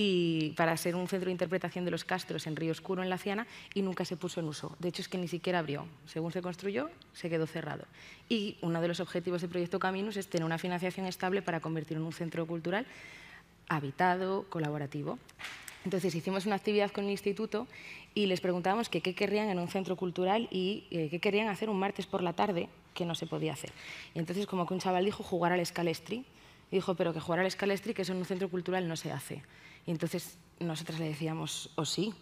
y para ser un centro de interpretación de los castros en Río Oscuro, en La Ciana, y nunca se puso en uso. De hecho, es que ni siquiera abrió. Según se construyó, se quedó cerrado. Y uno de los objetivos del proyecto Caminos es tener una financiación estable para convertirlo en un centro cultural habitado, colaborativo. Entonces hicimos una actividad con el instituto y les preguntábamos que qué querrían en un centro cultural y eh, qué querían hacer un martes por la tarde que no se podía hacer. Y entonces como que un chaval dijo jugar al escalestri. Y dijo, pero que jugar al escalestri, que eso en un centro cultural no se hace. Y entonces nosotras le decíamos, o oh, sí,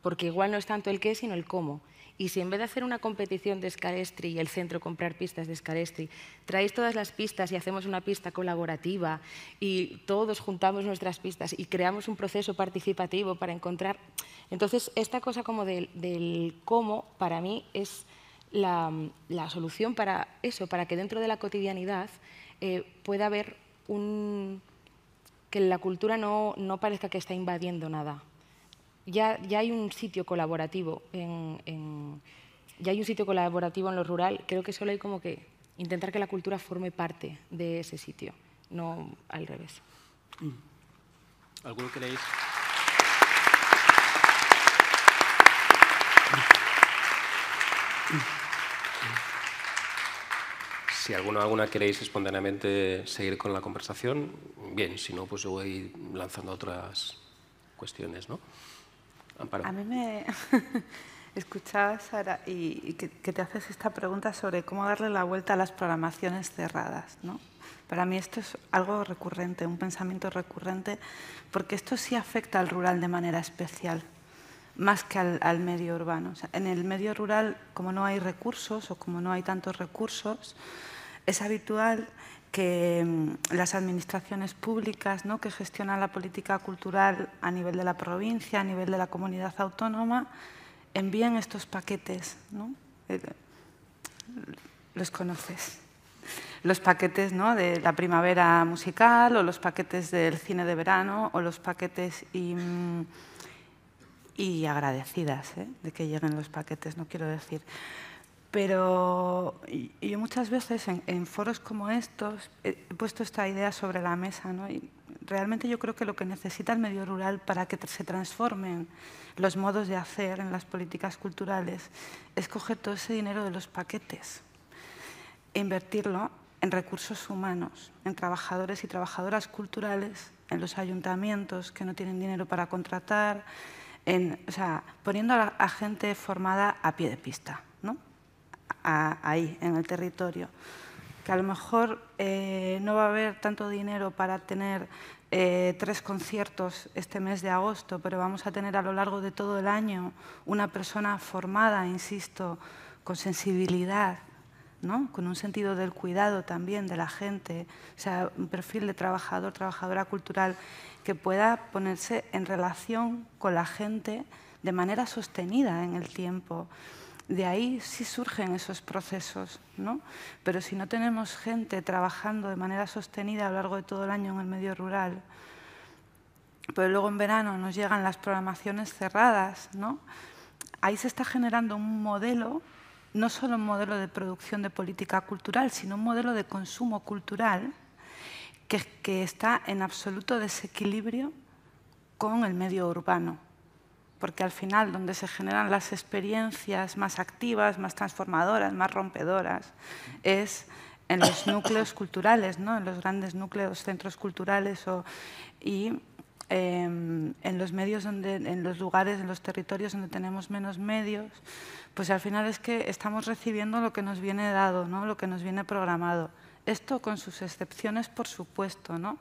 porque igual no es tanto el qué, sino el cómo. Y si en vez de hacer una competición de Scarestri y el centro comprar pistas de Scarestri, traéis todas las pistas y hacemos una pista colaborativa y todos juntamos nuestras pistas y creamos un proceso participativo para encontrar... Entonces, esta cosa como del, cómo, para mí, es la, solución para eso, para que dentro de la cotidianidad eh, pueda haber un que la cultura no, no parezca que está invadiendo nada. Ya, ya hay un sitio colaborativo en, ya hay un sitio colaborativo en lo rural. Creo que solo hay como que intentar que la cultura forme parte de ese sitio, no al revés. Mm. ¿Alguno queréis? Si alguno alguna queréis espontáneamente seguir con la conversación, bien, si no, pues yo voy lanzando otras cuestiones, ¿no? A mí me escuchaba, Sara, y, que, te haces esta pregunta sobre cómo darle la vuelta a las programaciones cerradas, ¿no? Para mí esto es algo recurrente, un pensamiento recurrente, porque esto sí afecta al rural de manera especial, más que al, al medio urbano. en el medio rural, como no hay recursos o como no hay tantos recursos, es habitual que mm, las administraciones públicas ¿no? que gestionan la política cultural a nivel de la provincia, a nivel de la comunidad autónoma, envíen estos paquetes. ¿no? Eh, los conoces. Los paquetes ¿no? de la primavera musical o los paquetes del cine de verano o los paquetes y, mm, agradecidas ¿eh? de que lleguen los paquetes, no quiero decir. Pero yo muchas veces en, foros como estos he puesto esta idea sobre la mesa. ¿no? Y realmente yo creo que lo que necesita el medio rural para que se transformen los modos de hacer en las políticas culturales es coger todo ese dinero de los paquetes e invertirlo en recursos humanos, en trabajadores y trabajadoras culturales, en los ayuntamientos que no tienen dinero para contratar, o sea, poniendo a, la, a gente formada a pie de pista ahí, en el territorio. Que a lo mejor eh, no va a haber tanto dinero para tener eh, tres conciertos este mes de agosto, pero vamos a tener a lo largo de todo el año una persona formada, insisto, con sensibilidad, ¿no? con un sentido del cuidado también de la gente, o sea, un perfil de trabajador, trabajadora cultural que pueda ponerse en relación con la gente de manera sostenida en el tiempo de ahí sí surgen esos procesos, ¿no? Pero si no tenemos gente trabajando de manera sostenida a lo largo de todo el año en el medio rural, pero luego en verano nos llegan las programaciones cerradas, ¿no? Ahí se está generando un modelo, no solo un modelo de producción de política cultural, sino un modelo de consumo cultural que, que está en absoluto desequilibrio con el medio urbano porque al final donde se generan las experiencias más activas, más transformadoras, más rompedoras, es en los núcleos culturales, ¿no? en los grandes núcleos, centros culturales y em, en los medios, donde, en los lugares, en los territorios donde tenemos menos medios, pues al final es que estamos recibiendo lo que nos viene dado, ¿no? lo que nos viene programado. Esto con sus excepciones, por supuesto, ¿no?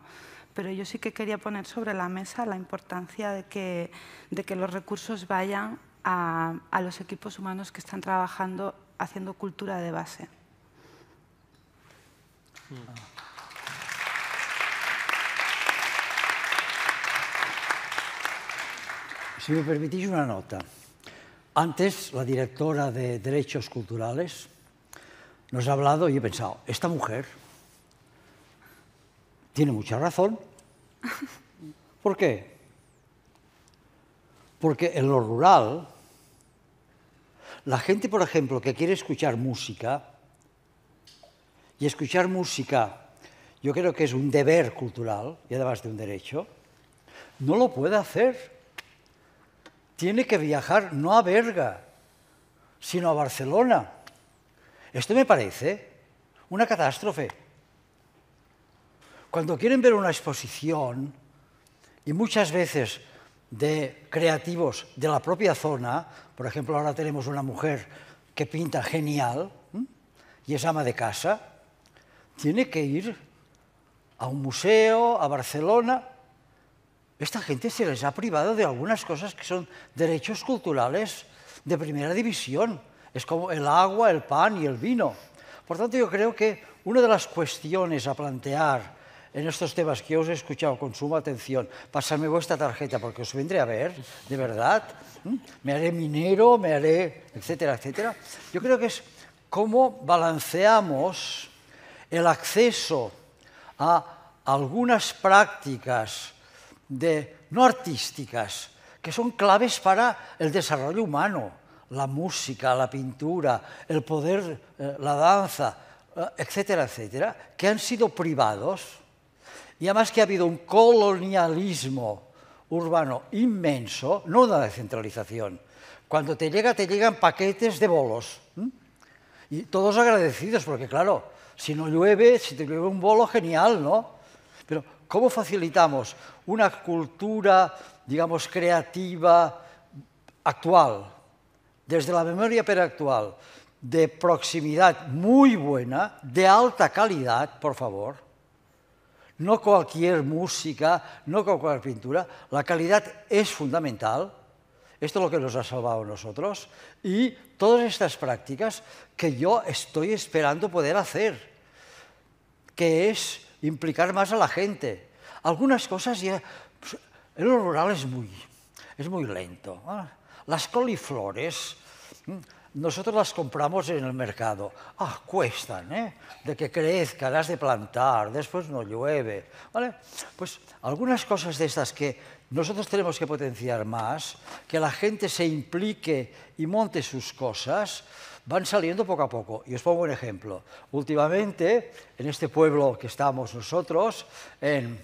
pero yo sí que quería poner sobre la mesa la importancia de que, los recursos vayan a, a, los equipos humanos que están trabajando haciendo cultura de base. Si me permitís una nota. Antes la directora de Derechos Culturales nos ha hablado y he pensado, esta mujer tiene mucha razón. ¿Por qué? Porque en lo rural, la gente, por ejemplo, que quiere escuchar música, y escuchar música yo creo que es un deber cultural, y además de un derecho, no lo puede hacer. Tiene que viajar no a Berga, sino a Barcelona. Esto me parece una catástrofe cuando quieren ver una exposición, y muchas veces de creativos de la propia zona, por ejemplo, ahora tenemos una mujer que pinta genial y es ama de casa, tiene que ir a un museo, a Barcelona. Esta gente se les ha privado de algunas cosas que son derechos culturales de primera división. Es como el agua, el pan y el vino. Por tanto, yo creo que una de las cuestiones a plantear en estos temas que os he escuchado con suma atención, ...pásame vuestra tarjeta porque os vendré a ver, de verdad, ¿Mm? me haré minero, me haré, etcétera, etcétera. Yo creo que es cómo balanceamos el acceso a algunas prácticas de, no artísticas, que son claves para el desarrollo humano, la música, la pintura, el poder, eh, la danza, eh, etcétera, etcétera, que han sido privados y además que ha habido un colonialismo urbano inmenso, no una descentralización. Cuando te llega, te llegan paquetes de bolos. Y todos agradecidos, porque claro, si no llueve, si te llueve un bolo, genial, ¿no? Pero ¿cómo facilitamos una cultura, digamos, creativa actual, desde la memoria peractual, de proximidad muy buena, de alta calidad, por favor, no cualquier música, no cualquier pintura. La calidad es fundamental. Esto es lo que nos ha salvado a nosotros. Y todas estas prácticas que yo estoy esperando poder hacer, que es implicar más a la gente. Algunas cosas ya... En pues, lo rural es muy, es muy lento. Las coliflores nosotros las compramos en el mercado. Ah, cuestan, ¿eh? De que crezcan, las de plantar, después no llueve, ¿vale? Pues algunas cosas de estas que nosotros tenemos que potenciar más, que la gente se implique y monte sus cosas, van saliendo poco a poco. Y os pongo un ejemplo. Últimamente, en este pueblo que estamos nosotros, en,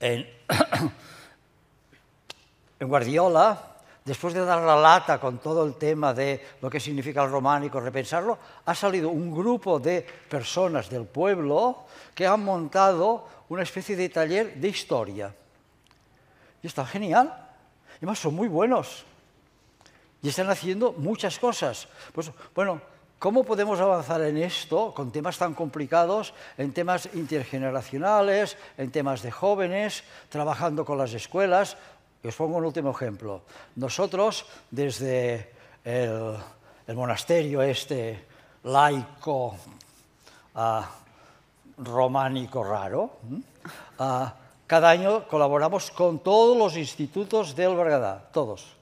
en Guardiola, después de dar la lata con todo el tema de lo que significa el románico, repensarlo, ha salido un grupo de personas del pueblo que han montado una especie de taller de historia. Y está genial. Y además son muy buenos. Y están haciendo muchas cosas. Pues bueno, ¿Cómo podemos avanzar en esto con temas tan complicados, en temas intergeneracionales, en temas de jóvenes, trabajando con las escuelas? Y os pongo un último ejemplo. Nosotros, desde el, monasterio este laico, ah, románico raro, ah, cada año colaboramos con todos los institutos del Bergadá, todos.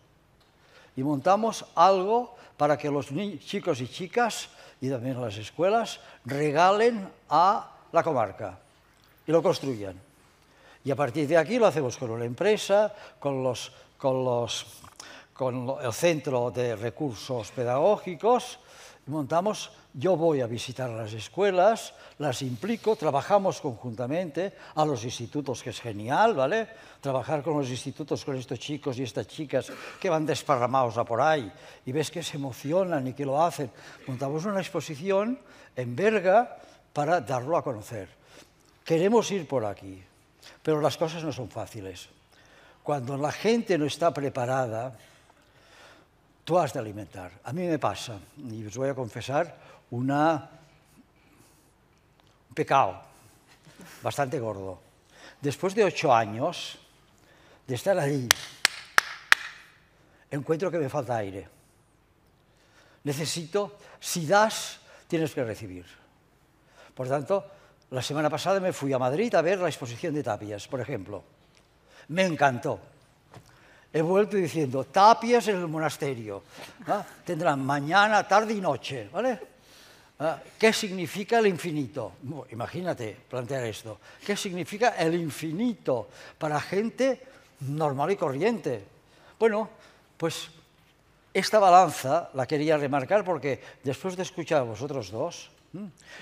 Y montamos algo para que los chicos y chicas, y también las escuelas, regalen a la comarca y lo construyan. Y a partir de aquí lo hacemos con una empresa, con, los, con, los, con el centro de recursos pedagógicos, montamos, yo voy a visitar las escuelas, las implico, trabajamos conjuntamente a los institutos, que es genial, ¿vale? Trabajar con los institutos, con estos chicos y estas chicas que van desparramados a por ahí y ves que se emocionan y que lo hacen. Montamos una exposición en Berga para darlo a conocer. Queremos ir por aquí. Pero las cosas no son fáciles. Cuando la gente no está preparada, tú has de alimentar. A mí me pasa, y os voy a confesar, una... un pecado bastante gordo. Después de ocho años de estar ahí, encuentro que me falta aire. Necesito, si das, tienes que recibir. Por tanto, la semana pasada me fui a Madrid a ver la exposición de Tapias, por ejemplo. Me encantó. He vuelto diciendo, Tapias en el monasterio. Ah, tendrán mañana, tarde y noche. ¿vale? Ah, ¿Qué significa el infinito? imagínate plantear esto. ¿Qué significa el infinito para gente normal y corriente? Bueno, pues esta balanza la quería remarcar porque después de escuchar a vosotros dos,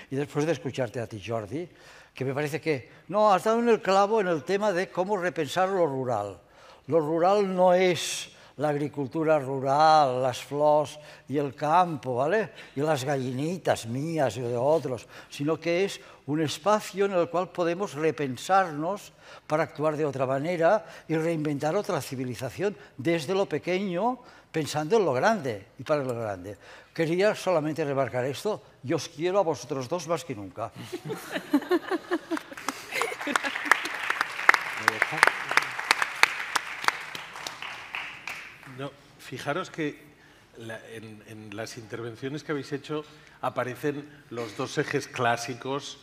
Y después de escucharte a ti, Jordi, que me parece que, no, has dado en el clavo en el tema de cómo repensar lo rural. Lo rural no es l'agricultura rural, les flors y el campo, ¿vale? Y las gallinitas mías y de otros, sino que es un espacio en el cual podemos repensarnos para actuar de otra manera y reinventar otra civilización desde lo pequeño pensando en lo grande y para lo grande. Quería solamente remarcar esto, yo os quiero a vosotros dos más que nunca. No, fijaros que en, las intervenciones que habéis hecho aparecen los dos ejes clásicos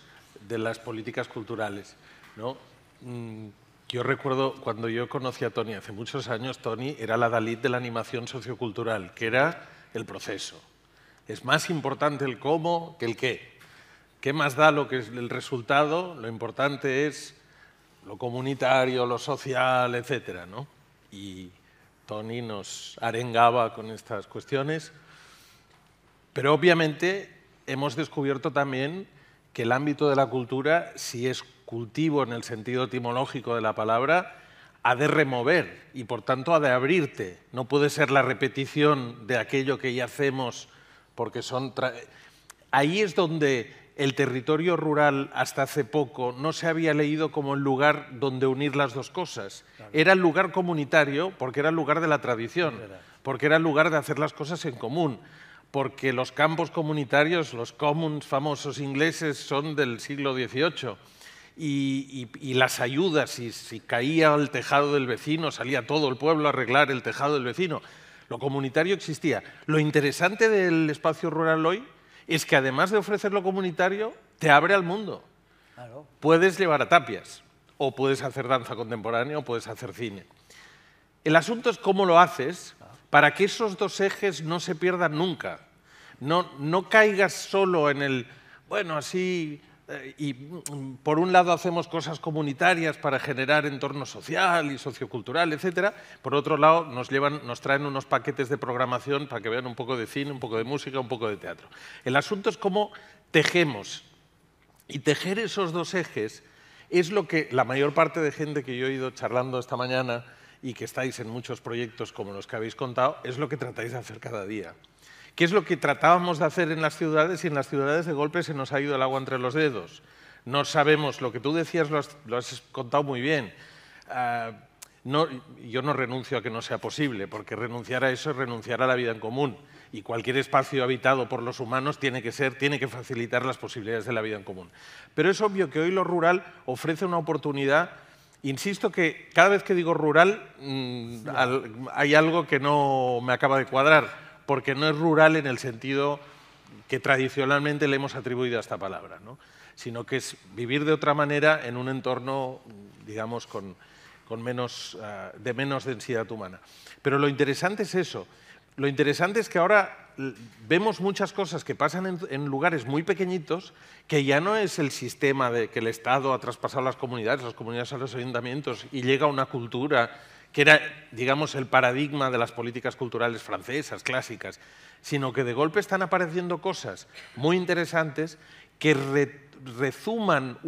de las políticas culturales. ¿no? Mm, yo recuerdo cuando yo conocí a Tony hace muchos años, Tony era la Dalit de la animación sociocultural, que era el proceso. Es más importante el cómo que el qué. ¿Qué más da lo que es el resultado? Lo importante es lo comunitario, lo social, etc. ¿no? Y Tony nos arengaba con estas cuestiones. Pero obviamente hemos descubierto también que el ámbito de la cultura, si es cultivo en el sentido etimológico de la palabra, ha de remover y por tanto ha de abrirte. No puede ser la repetición de aquello que ya hacemos porque son... Ahí es donde el territorio rural hasta hace poco no se había leído como el lugar donde unir las dos cosas. Era el lugar comunitario porque era el lugar de la tradición, porque era el lugar de hacer las cosas en común, porque los campos comunitarios, los commons famosos ingleses, son del siglo XVIII y, las ayudas, si caía el tejado del vecino, salía todo el pueblo a arreglar el tejado del vecino. Lo comunitario existía. Lo interesante del espacio rural hoy es que además de ofrecer lo comunitario, te abre al mundo. Puedes llevar a tapias, o puedes hacer danza contemporánea, o puedes hacer cine. El asunto es cómo lo haces para que esos dos ejes no se pierdan nunca. No, no caigas solo en el, bueno, así y mm, por un lado hacemos cosas comunitarias para generar entorno social y sociocultural, etcétera, por otro lado nos nos traen unos paquetes de programación para que vean un poco de cine, un poco de música, un poco de teatro. El asunto es cómo tejemos y tejer esos dos ejes es lo que la mayor parte de gente que yo he ido charlando esta mañana y que estáis en muchos proyectos como los que habéis contado, es lo que tratáis de hacer cada día qué es lo que tratábamos de hacer en las ciudades y en las ciudades de golpe se nos ha ido el agua entre los dedos. No sabemos, lo que tú decías lo has, contado muy bien. Ah, yo no renuncio a que no sea posible, porque renunciar a eso es renunciar a la vida en común. Y cualquier espacio habitado por los humanos tiene que ser, tiene que facilitar las posibilidades de la vida en común. Pero es obvio que hoy lo rural ofrece una oportunidad Insisto que cada vez que digo rural mm, hay algo que no me acaba de cuadrar porque no es rural en el sentido que tradicionalmente le hemos atribuido a esta palabra, sino que es vivir de otra manera en un entorno, digamos, con, menos, eh, de menos densidad humana. Pero lo interesante es eso. Lo interesante es que ahora vemos muchas cosas que pasan en, lugares muy pequeñitos, que ya no es el sistema de que el Estado ha traspasado las comunidades, las comunidades a los ayuntamientos y llega una cultura que era, digamos, el paradigma de las políticas culturales francesas, clásicas, sino que de golpe están apareciendo cosas muy interesantes que rezuman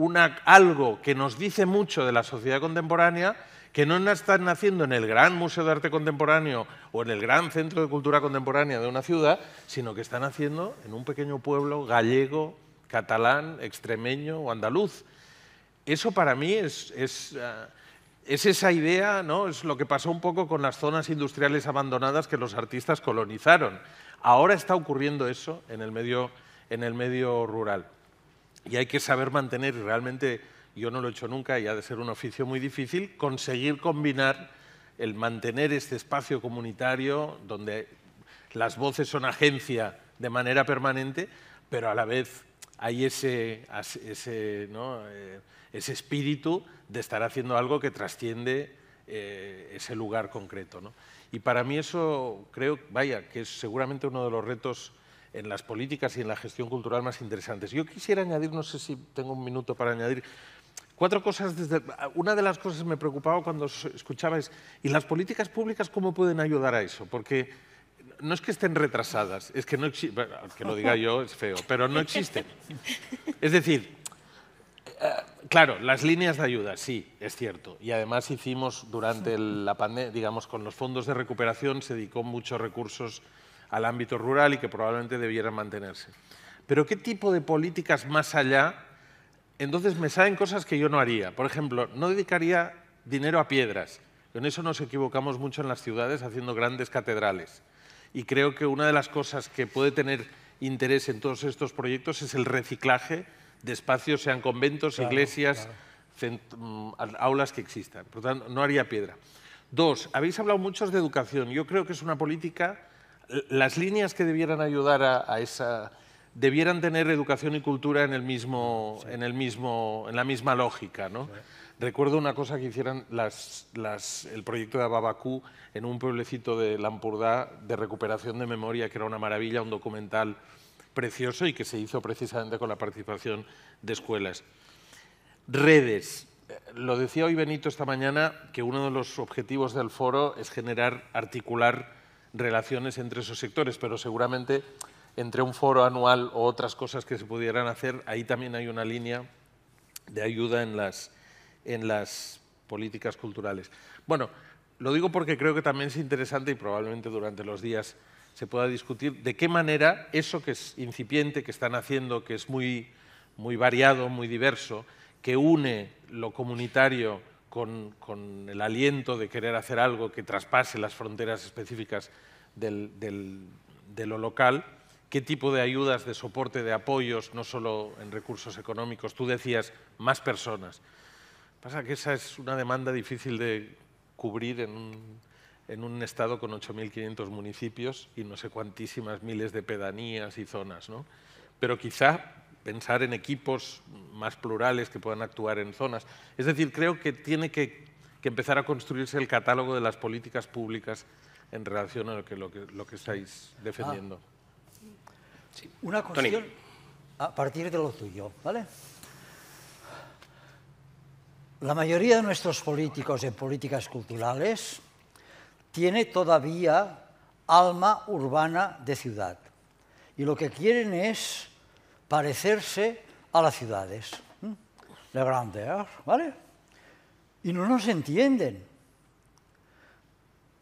algo que nos dice mucho de la sociedad contemporánea, que no están naciendo en el gran Museo de Arte Contemporáneo o en el gran Centro de Cultura Contemporánea de una ciudad, sino que están haciendo en un pequeño pueblo gallego, catalán, extremeño o andaluz. Eso para mí es, ah, es esa idea, ¿no? Es lo que pasó un poco con las zonas industriales abandonadas que los artistas colonizaron. Ahora está ocurriendo eso en el medio, en el medio rural. Y hay que saber mantener, realmente yo no lo he hecho nunca y ha de ser un oficio muy difícil, conseguir combinar el mantener este espacio comunitario donde las voces son agencia de manera permanente, pero a la vez hay ese, ¿no? Eh, ese espíritu de estar haciendo algo que trasciende eh, ese lugar concreto. Y para mí eso creo, vaya, que es seguramente uno de los retos en las políticas y en la gestión cultural más interesantes. Yo quisiera añadir, no sé si tengo un minuto para añadir, cuatro cosas Una de las cosas que me preocupaba cuando escuchaba es, ¿y las políticas públicas cómo pueden ayudar a eso? Porque no es que estén retrasadas, es que no existen, que lo diga yo es feo, pero no existen. Es decir, claro, las líneas de ayuda, sí, es cierto. Y además hicimos durante la pandemia, digamos, con los fondos de recuperación se dedicó muchos recursos al ámbito rural y que probablemente debieran mantenerse. Pero ¿qué tipo de políticas más allá? Entonces me salen cosas que yo no haría. Por ejemplo, no dedicaría dinero a piedras. En eso nos equivocamos mucho en las ciudades haciendo grandes catedrales. Y creo que una de las cosas que puede tener interés en todos estos proyectos es el reciclaje de espacios, sean conventos, iglesias, mm, aulas que existan. Por lo tanto, no haría piedra. Dos, habéis hablado muchos de educación. Yo creo que es una política, las líneas que debieran ayudar a, esa debieran tener educación y cultura en, el mismo, en, el mismo, en la misma lógica. ¿no? Recuerdo una cosa que hicieron el proyecto de Ababacú en un pueblecito de Lampurdá de recuperación de memoria, que era una maravilla, un documental precioso y que se hizo precisamente con la participación de escuelas. Redes. Eh, lo decía hoy Benito esta mañana, que uno de los objetivos del foro es generar, articular relaciones entre esos sectores, pero seguramente entre un foro anual o otras cosas que se pudieran hacer, ahí también hay una línea de ayuda en las, en las políticas culturales. Bueno, lo digo porque creo que también es interesante y probablemente durante los días se pueda discutir de qué manera eso que es incipiente, que están haciendo, que es muy, muy variado, muy diverso, que une lo comunitario con, el aliento de querer hacer algo que traspase las fronteras específicas de lo local, qué tipo de ayudas, de soporte, de apoyos, no solo en recursos económicos, tú decías, más personas. Pasa que esa es una demanda difícil de cubrir en un en un estado con 8.500 municipios y no sé cuántísimas miles de pedanías y zonas. ¿no? Pero quizá pensar en equipos más plurales que puedan actuar en zonas. Es decir, creo que tiene que, empezar a construirse el catálogo de las políticas públicas en relación a lo que, estáis defendiendo. Ah. Una cuestión a partir de lo tuyo, ¿vale? La mayoría de nuestros políticos en políticas culturales tiene todavía alma urbana de ciudad. Y lo que quieren es parecerse a las ciudades, la ¿eh? ¿vale? Y no nos entienden.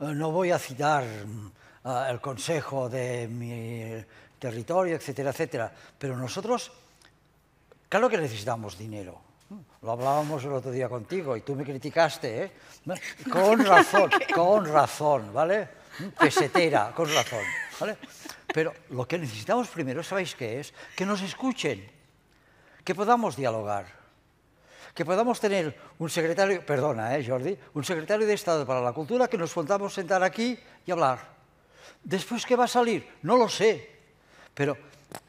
Eh, no voy a citar mm, el consejo de mi territorio, etcétera, etcétera, pero nosotros, claro que necesitamos dinero Mm, lo hablábamos el otro día contigo y tú me criticaste, ¿eh? Con razón, con razón, ¿vale? Mm, pesetera, con razón, ¿vale? Pero lo que necesitamos primero, ¿sabéis qué es? Que nos escuchen, que podamos dialogar, que podamos tener un secretario, perdona, ¿eh, Jordi? Un secretario de Estado para la Cultura que nos podamos sentar aquí y hablar. Después, ¿qué va a salir? No lo sé, pero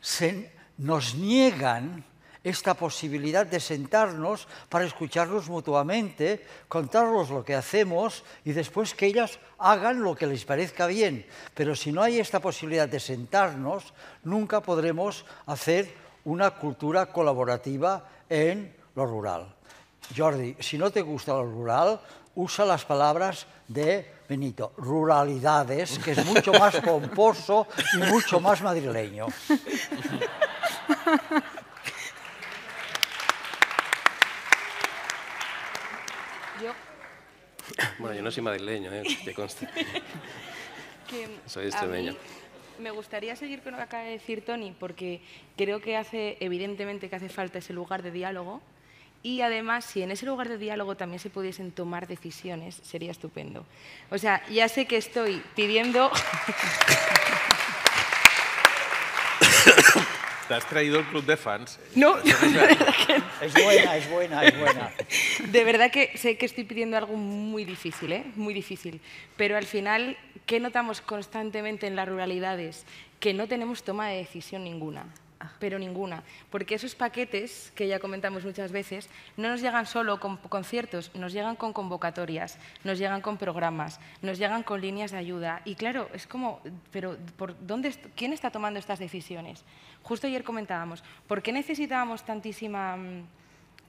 se nos niegan esta posibilidad de sentarnos para escucharnos mutuamente, contarnos lo que hacemos y después que ellas hagan lo que les parezca bien. Pero si no hay esta posibilidad de sentarnos, nunca podremos hacer una cultura colaborativa en lo rural. Jordi, si no te gusta lo rural, usa las palabras de Benito, ruralidades, que es mucho más pomposo y mucho más madrileño. Bueno, yo no soy madrileño, ¿eh? que conste. que soy extremeño. Me gustaría seguir con lo que acaba de decir Tony, porque creo que hace, evidentemente, que hace falta ese lugar de diálogo. Y además, si en ese lugar de diálogo también se pudiesen tomar decisiones, sería estupendo. O sea, ya sé que estoy pidiendo. Te has traído el club de fans. No, es buena, es buena, es buena. De verdad que sé que estoy pidiendo algo muy difícil, ¿eh? muy difícil. Pero al final, ¿qué notamos constantemente en las ruralidades? Que no tenemos toma de decisión ninguna pero ninguna. Porque esos paquetes, que ya comentamos muchas veces, no nos llegan solo con conciertos, nos llegan con convocatorias, nos llegan con programas, nos llegan con líneas de ayuda. Y claro, es como, pero ¿por dónde, ¿quién está tomando estas decisiones? Justo ayer comentábamos, ¿por qué necesitábamos tantísima mm,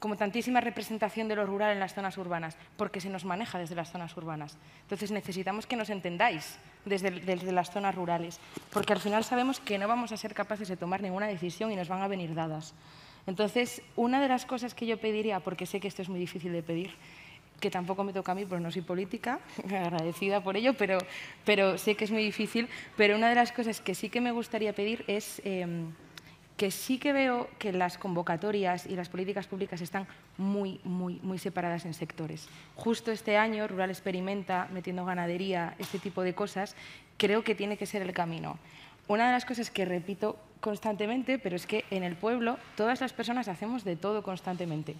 como tantísima representación de lo rural en las zonas urbanas, porque se nos maneja desde las zonas urbanas. Entonces necesitamos que nos entendáis desde, las zonas rurales, porque al final sabemos que no vamos a ser capaces de tomar ninguna decisión y nos van a venir dadas. Entonces, una de las cosas que yo pediría, porque sé que esto es muy difícil de pedir, que tampoco me toca a mí, porque no soy política, agradecida por ello, pero, sé que es muy difícil, pero una de las cosas que sí que me gustaría pedir es... Eh, que sí que veo que las convocatorias y las políticas públicas están muy, muy, muy separadas en sectores. Justo este año, Rural Experimenta, metiendo ganadería, este tipo de cosas, creo que tiene que ser el camino. Una de las cosas que repito constantemente, pero es que en el pueblo todas las personas hacemos de todo constantemente.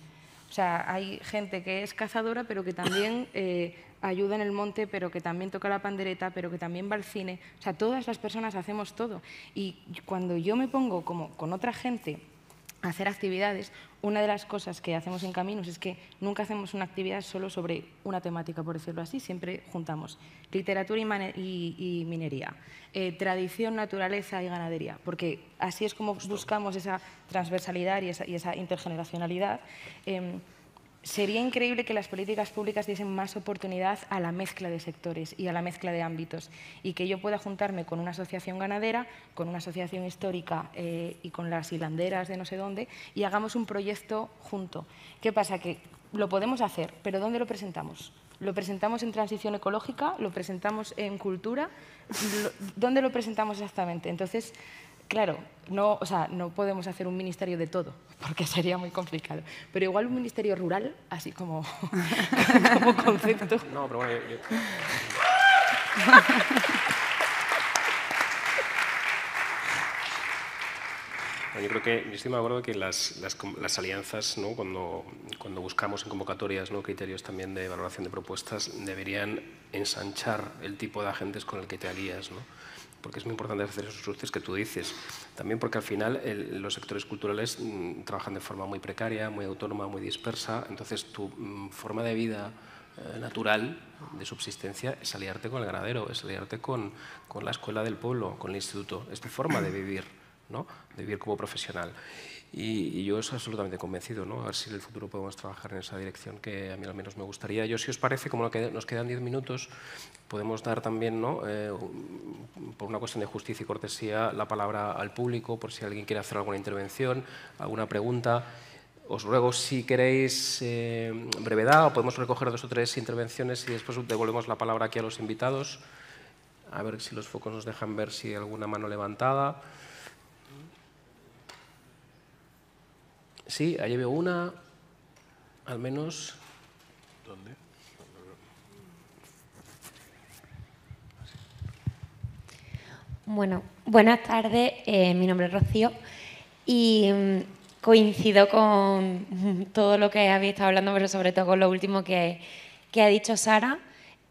O sea, hay gente que es cazadora, pero que también eh, ayuda en el monte, pero que también toca la pandereta, pero que también va al cine. O sea, todas las personas hacemos todo. Y cuando yo me pongo como con otra gente hacer actividades, una de las cosas que hacemos en Caminos es que nunca hacemos una actividad solo sobre una temática, por decirlo así, siempre juntamos literatura y, minería, eh, tradición, naturaleza y ganadería, porque así es como buscamos esa transversalidad y esa, intergeneracionalidad. Em, Sería increíble que las políticas públicas diesen más oportunidad a la mezcla de sectores y a la mezcla de ámbitos y que yo pueda juntarme con una asociación ganadera, con una asociación histórica eh, y con las hilanderas de no sé dónde y hagamos un proyecto junto. ¿Qué pasa? Que lo podemos hacer, pero ¿dónde lo presentamos? ¿Lo presentamos en transición ecológica? ¿Lo presentamos en cultura? ¿Dónde lo presentamos exactamente? Entonces, claro, no, sea, no podemos hacer un ministerio de todo, porque sería muy complicado. Pero igual un ministerio rural, así como, concepto. No, pero bueno, yo, creo que yo estoy acuerdo que las, alianzas, ¿no? cuando, buscamos en convocatorias ¿no? criterios también de valoración de propuestas, deberían ensanchar el tipo de agentes con el que te alías. ¿no? porque es muy importante hacer esos cruces que tú dices. También porque al final los sectores culturales mm, trabajan de forma muy precaria, muy autónoma, muy dispersa, entonces tu mm, forma de vida eh, natural, de subsistencia, es aliarte con el ganadero, es aliarte con, con la escuela del pueblo, con el instituto, es tu forma de vivir, ¿no? de vivir como profesional. Y, yo estoy absolutamente convencido, ¿no? A ver si en el futuro podemos trabajar en esa dirección que a mí al menos me gustaría. Yo, si os parece, como nos quedan 10 minutos, podemos dar también, ¿no? Eh, por una cuestión de justicia y cortesía, la palabra al público, por si alguien quiere hacer alguna intervención, alguna pregunta. Os ruego, si queréis eh, brevedad, o podemos recoger dos o tres intervenciones y después devolvemos la palabra aquí a los invitados. A ver si los focos nos dejan ver si hay alguna mano levantada. Sí, ahí veo una, al menos. ¿Dónde? Bueno, buenas tardes, eh, mi nombre es Rocío y mm, coincido con todo lo que habéis estado hablando, pero sobre todo con lo último que ha dicho Sara.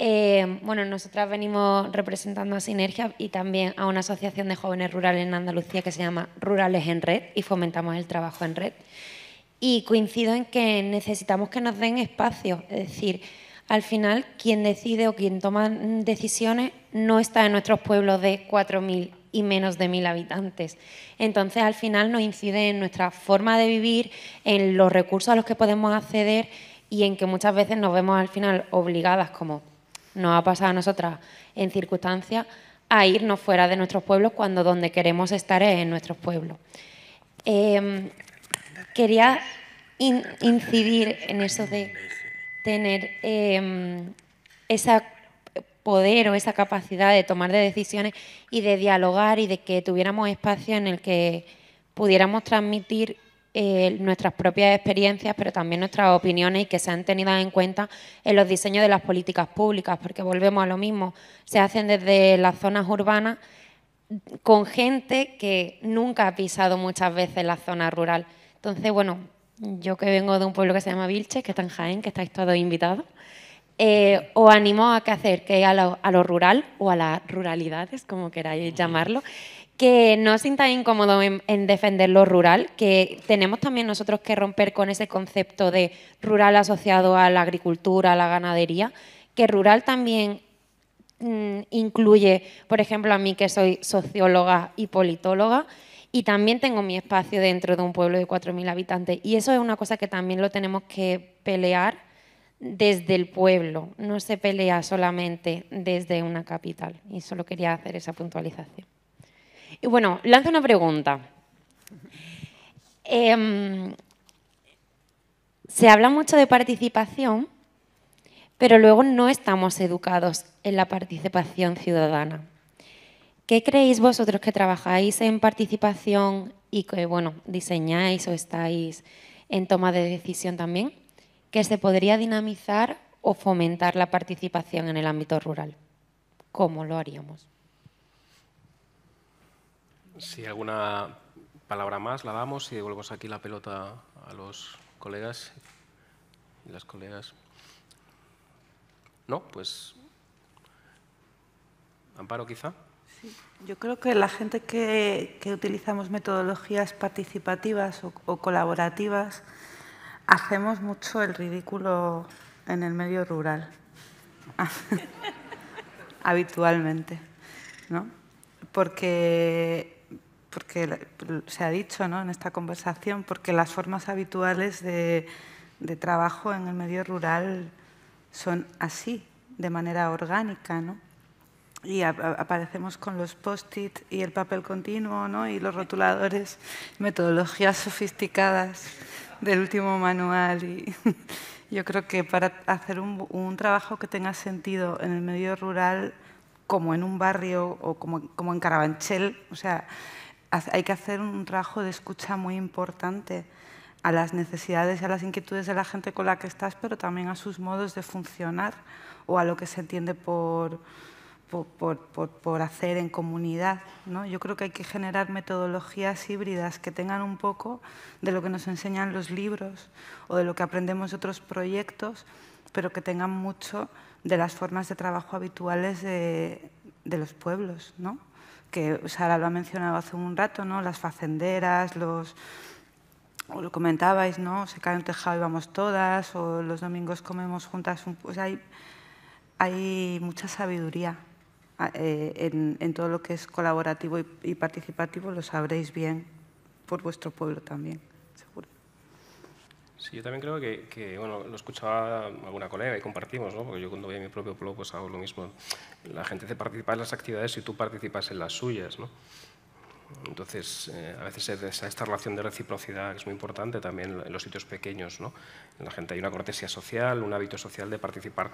Eh, bueno, nosotras venimos representando a Sinergia y también a una asociación de jóvenes rurales en Andalucía que se llama Rurales en Red y fomentamos el trabajo en red. Y coincido en que necesitamos que nos den espacio, es decir, al final quien decide o quien toma decisiones no está en nuestros pueblos de 4.000 y menos de 1.000 habitantes. Entonces al final nos incide en nuestra forma de vivir, en los recursos a los que podemos acceder y en que muchas veces nos vemos al final obligadas como nos ha pasado a nosotras en circunstancias, a irnos fuera de nuestros pueblos cuando donde queremos estar es en nuestros pueblos. Em, quería incidir en eso de tener em, ese poder o esa capacidad de tomar de decisiones y de dialogar y de que tuviéramos espacio en el que pudiéramos transmitir eh, nuestras propias experiencias, pero también nuestras opiniones y que han tenido en cuenta en los diseños de las políticas públicas, porque volvemos a lo mismo, se hacen desde las zonas urbanas con gente que nunca ha pisado muchas veces la zona rural. Entonces, bueno, yo que vengo de un pueblo que se llama Vilches, que está en Jaén, que estáis todos invitados, eh, os animo a que acerquéis a lo, a lo rural o a las ruralidades, como queráis llamarlo, que no sienta incómodo en, defender lo rural, que tenemos también nosotros que romper con ese concepto de rural asociado a la agricultura, a la ganadería, que rural también mm, incluye, por ejemplo, a mí que soy socióloga y politóloga, y también tengo mi espacio dentro de un pueblo de 4.000 habitantes. Y eso es una cosa que también lo tenemos que pelear desde el pueblo, no se pelea solamente desde una capital. Y solo quería hacer esa puntualización. Y bueno, lanzo una pregunta. Em, se habla mucho de participación, pero luego no estamos educados en la participación ciudadana. ¿Qué creéis vosotros que trabajáis en participación y que bueno, diseñáis o estáis en toma de decisión también? Que se podría dinamizar o fomentar la participación en el ámbito rural. ¿Cómo lo haríamos? Si alguna palabra más la damos y devolvemos aquí la pelota a los colegas y las colegas. No, pues Amparo quizá. Yo creo que la gente que, utilizamos metodologías participativas o, colaborativas hacemos mucho el ridículo en el medio rural, habitualmente, ¿no? Porque porque se ha dicho ¿no? en esta conversación, porque las formas habituales de, trabajo en el medio rural son así, de manera orgánica, ¿no? Y aparecemos con los post-it y el papel continuo, ¿no? Y los rotuladores, metodologías sofisticadas del último manual. Y yo creo que para hacer un, un trabajo que tenga sentido en el medio rural, como en un barrio o como, como en Carabanchel, o sea, hay que hacer un trabajo de escucha muy importante a las necesidades y a las inquietudes de la gente con la que estás, pero también a sus modos de funcionar o a lo que se entiende por, hacer en comunidad. ¿no? Yo creo que hay que generar metodologías híbridas que tengan un poco de lo que nos enseñan los libros o de lo que aprendemos de otros proyectos, pero que tengan mucho de las formas de trabajo habituales de, de los pueblos. ¿no? que Sara lo ha mencionado hace un rato, ¿no? las facenderas, los, lo comentabais, ¿no? se cae un tejado y vamos todas, o los domingos comemos juntas, pues hay, hay mucha sabiduría ah, eh, en, todo lo que es colaborativo y participativo, lo sabréis bien por vuestro pueblo también. Sí, yo también creo que, bueno, lo escuchaba alguna colega y compartimos, ¿no? porque yo cuando voy a mi propio blog pues hago lo mismo. La gente se participa en las actividades y tú participas en las suyas. ¿no? Entonces, eh, a veces esa, esta relación de reciprocidad es muy importante también en los sitios pequeños. ¿no? En la gente hay una cortesía social, un hábito social de participar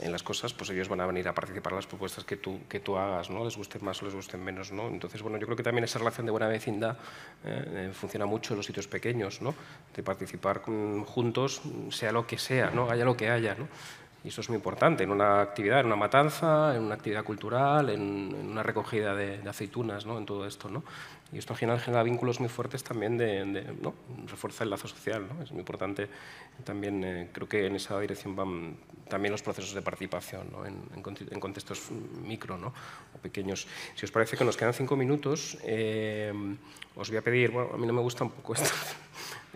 en las cosas, pues ellos van a venir a participar en las propuestas que tú, que tú hagas, ¿no? les gusten más o les gusten menos. ¿no? Entonces, bueno, yo creo que también esa relación de buena vecindad eh, eh, funciona mucho en los sitios pequeños, ¿no? de participar juntos, sea lo que sea, ¿no? haya lo que haya. ¿no? Y eso es muy importante en una actividad, en una matanza, en una actividad cultural, en, una recogida de, aceitunas, ¿no? en todo esto. ¿no? Y esto al final genera vínculos muy fuertes también, de, de ¿no? refuerza el lazo social. ¿no? Es muy importante también, eh, creo que en esa dirección van también los procesos de participación ¿no? en, contextos micro ¿no? o pequeños. Si os parece que nos quedan cinco minutos, eh, os voy a pedir, bueno, a mí no me gusta un poco esto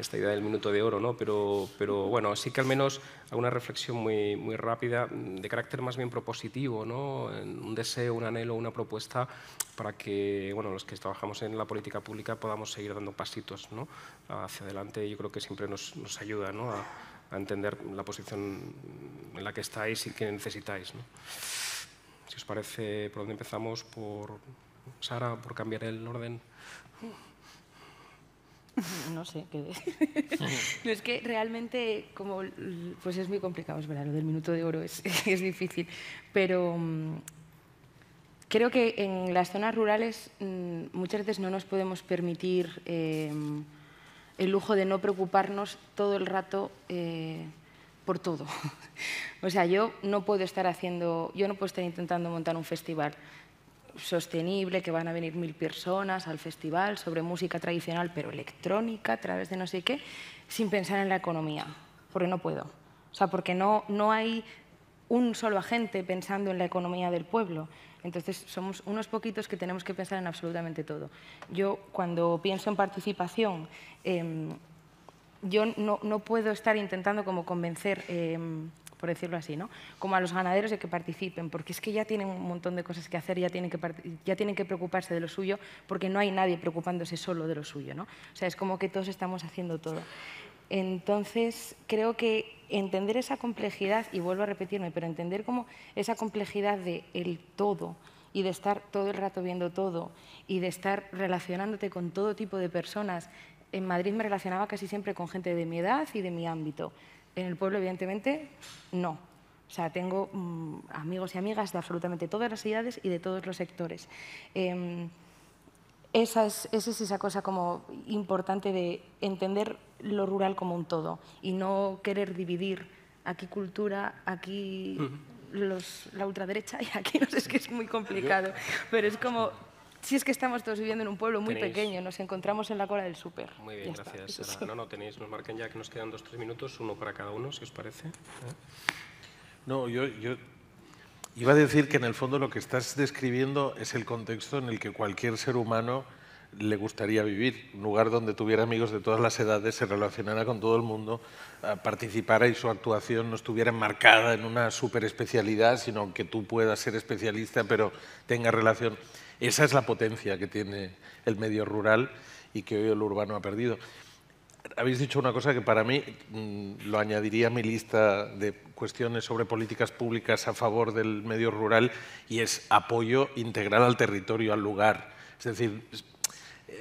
esta idea del minuto de oro, ¿no? pero, pero bueno, sí que al menos alguna reflexión muy, muy rápida mm, de carácter más bien propositivo, ¿no? un deseo, un anhelo, una propuesta para que bueno, los que trabajamos en la política pública podamos seguir dando pasitos ¿no? hacia adelante. Yo creo que siempre nos, ayuda a, entender la posición en la que estáis y que necesitáis. Si os parece, ¿por dónde empezamos? Por Sara, por cambiar el orden. No sé qué No, es que realmente, como, pues es muy complicado, es verdad, lo del minuto de oro es, difícil, pero mm, creo que en las zonas rurales mm, muchas veces no nos podemos permitir em, el lujo de no preocuparnos todo el rato eh, por todo. O sea, yo no puedo estar haciendo, yo no puedo estar intentando montar un festival sostenible, que van a venir mil personas al festival sobre música tradicional pero electrónica a través de no sé qué, sin pensar en la economía, porque no puedo. O sea, porque no, no hay un solo agente pensando en la economía del pueblo. Entonces, somos unos poquitos que tenemos que pensar en absolutamente todo. Yo, cuando pienso en participación, em, yo no, puedo estar intentando como convencer em, por decirlo así, ¿no? como a los ganaderos de que participen, porque es que ya tienen un montón de cosas que hacer, ya tienen que, ya tienen que preocuparse de lo suyo, porque no hay nadie preocupándose solo de lo suyo. ¿no? O sea, es como que todos estamos haciendo todo. Entonces, creo que entender esa complejidad, y vuelvo a repetirme, pero entender como esa complejidad de el todo y de estar todo el rato viendo todo y de estar relacionándote con todo tipo de personas. En Madrid me relacionaba casi siempre con gente de mi edad y de mi ámbito. En el pueblo, evidentemente, no. O sea, tengo mm, amigos y amigas de absolutamente todas las edades y de todos los sectores. Em, esa es, esa cosa como importante de entender lo rural como un todo y no querer dividir aquí cultura, aquí los, la ultraderecha y aquí no sé, es que es muy complicado, pero es como si es que estamos todos viviendo en un pueblo muy pequeño, nos encontramos en la cola del súper. Muy bien, gracias. No, no, tenéis, nos marquen ya que nos quedan dos, tres minutos, uno para cada uno, si os parece. No, yo, iba a decir que en el fondo lo que estás describiendo es el contexto en el que cualquier ser humano le gustaría vivir, un lugar donde tuviera amigos de todas las edades, se relacionara con todo el mundo, eh, participara y su actuación no estuviera enmarcada en una super especialidad, sino que tú puedas ser especialista, pero tenga relación. Esa es la potencia que tiene el medio rural y que hoy el urbano ha perdido. Habéis dicho una cosa que para mí mm, lo añadiría a mi lista de cuestiones sobre políticas públicas a favor del medio rural y es apoyo integral al territorio, al lugar. Es decir,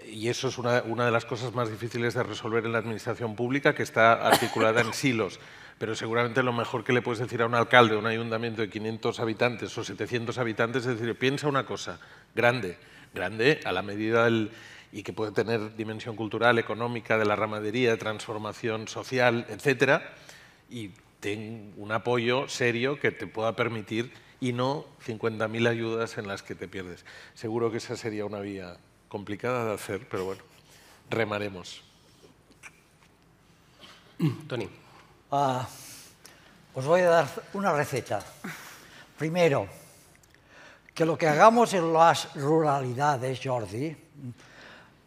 y eso es una, una de las cosas más difíciles de resolver en la administración pública que está articulada en silos pero seguramente lo mejor que le puedes decir a un alcalde, a un ayuntamiento de 500 habitantes o 700 habitantes es decir, piensa una cosa, grande, grande a la medida del, y que puede tener dimensión cultural, económica, de la ramadería, de transformación social, etcétera, y ten un apoyo serio que te pueda permitir y no 50.000 ayudas en las que te pierdes. Seguro que esa sería una vía complicada de hacer, pero bueno, remaremos. Tony. Ah, os voy a dar una receta. Primero, que lo que hagamos en las ruralidades, Jordi,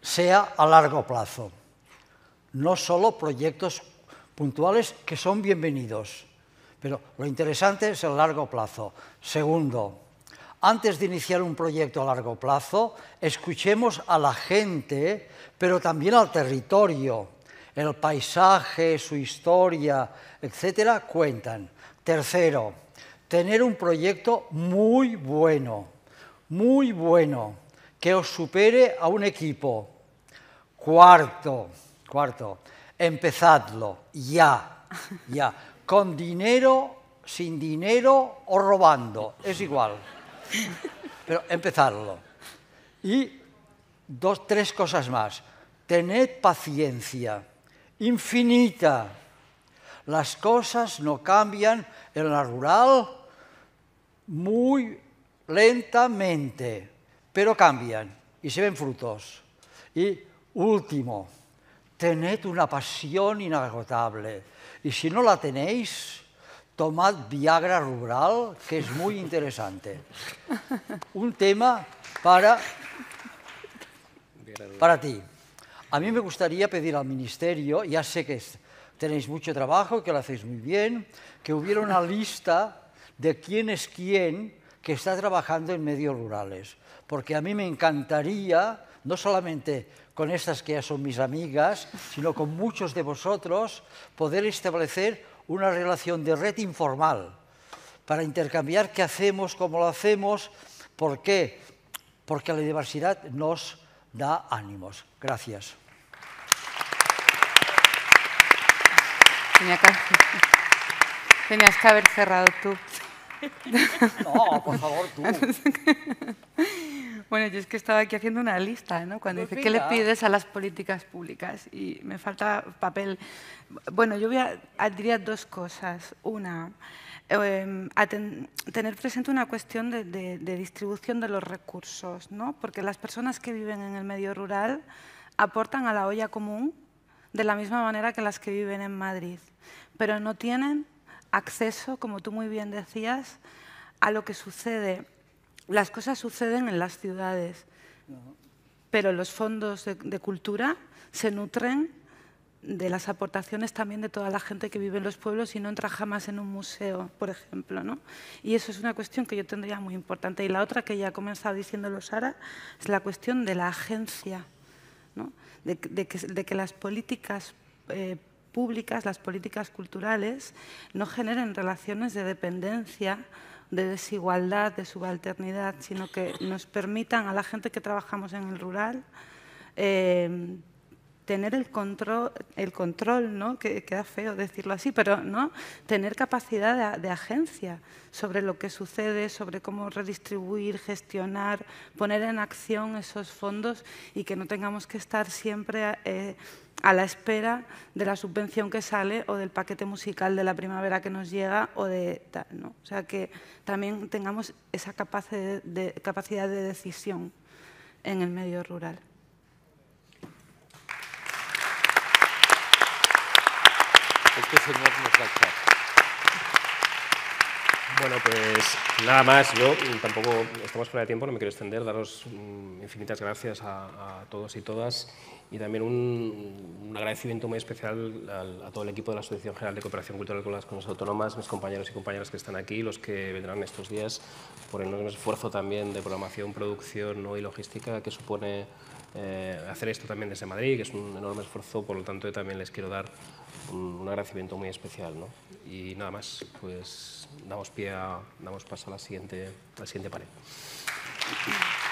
sea a largo plazo. No solo proyectos puntuales que son bienvenidos, pero lo interesante es el largo plazo. Segundo, antes de iniciar un proyecto a largo plazo, escuchemos a la gente, pero también al territorio el paisaje, su historia, etcétera, cuentan. Tercero, tener un proyecto muy bueno, muy bueno, que os supere a un equipo. Cuarto, cuarto, empezadlo ya, ya, con dinero, sin dinero o robando, es igual. Pero empezadlo. Y dos, tres cosas más. Tened paciencia. infinita. Las cosas no cambian en la rural muy lentamente, pero cambian y se ven frutos. Y último, tened una pasión inagotable. Y si no la tenéis, tomad Viagra rural, que es muy interesante. Un tema para, para ti. A mí me gustaría pedir al Ministerio, ya sé que tenéis mucho trabajo, que lo hacéis muy bien, que hubiera una lista de quién es quién que está trabajando en medios rurales. Porque a mí me encantaría, no solamente con estas que ya son mis amigas, sino con muchos de vosotros, poder establecer una relación de red informal para intercambiar qué hacemos, cómo lo hacemos, por qué. Porque la diversidad nos da ánimos. Gracias. Tenías que haber cerrado tú. No, por favor, tú. Bueno, yo es que estaba aquí haciendo una lista, ¿no? Cuando pues dice, ¿qué le pides a las políticas públicas? Y me falta papel. Bueno, yo voy a, diría dos cosas. Una, Em, a tener presente una cuestión de, distribución de los recursos, ¿no? porque las personas que viven en el medio rural aportan a la olla común de la misma manera que las que viven en Madrid, pero no tienen acceso, como tú muy bien decías, a lo que sucede. Las cosas suceden en las ciudades, pero los fondos de, de cultura se nutren de las aportaciones también de toda la gente que vive en los pueblos y no entra jamás en un museo, por ejemplo. ¿no? Y eso es una cuestión que yo tendría muy importante. Y la otra que ya ha comenzado diciéndolo Sara es la cuestión de la agencia, de, que, las políticas eh, públicas, las políticas culturales, no generen relaciones de dependencia de desigualdad, de subalternidad, sino que nos permitan a la gente que trabajamos en el rural eh, tener el control, el control ¿no? que queda feo decirlo así, pero ¿no? tener capacidad de, agencia sobre lo que sucede, sobre cómo redistribuir, gestionar, poner en acción esos fondos y que no tengamos que estar siempre eh, a la espera de la subvención que sale o del paquete musical de la primavera que nos llega o de tal. ¿no? O sea, que también tengamos esa capacidad capacidad de decisión en el medio rural. Este bueno, pues nada más. Yo tampoco estamos fuera de tiempo, no me quiero extender. Daros mm, infinitas gracias a, todos y todas y también un, agradecimiento muy especial a, todo el equipo de la Asociación General de Cooperación Cultural con las Comunidades Autónomas, mis compañeros y compañeras que están aquí, los que vendrán estos días, por el enorme esfuerzo también de programación, producción y logística que supone eh, hacer esto también desde Madrid, que es un enorme esfuerzo, por lo tanto yo también les quiero dar un, agradecimiento muy especial. ¿no? Y nada más, pues damos, pie a, damos paso a la siguiente, a la siguiente pared.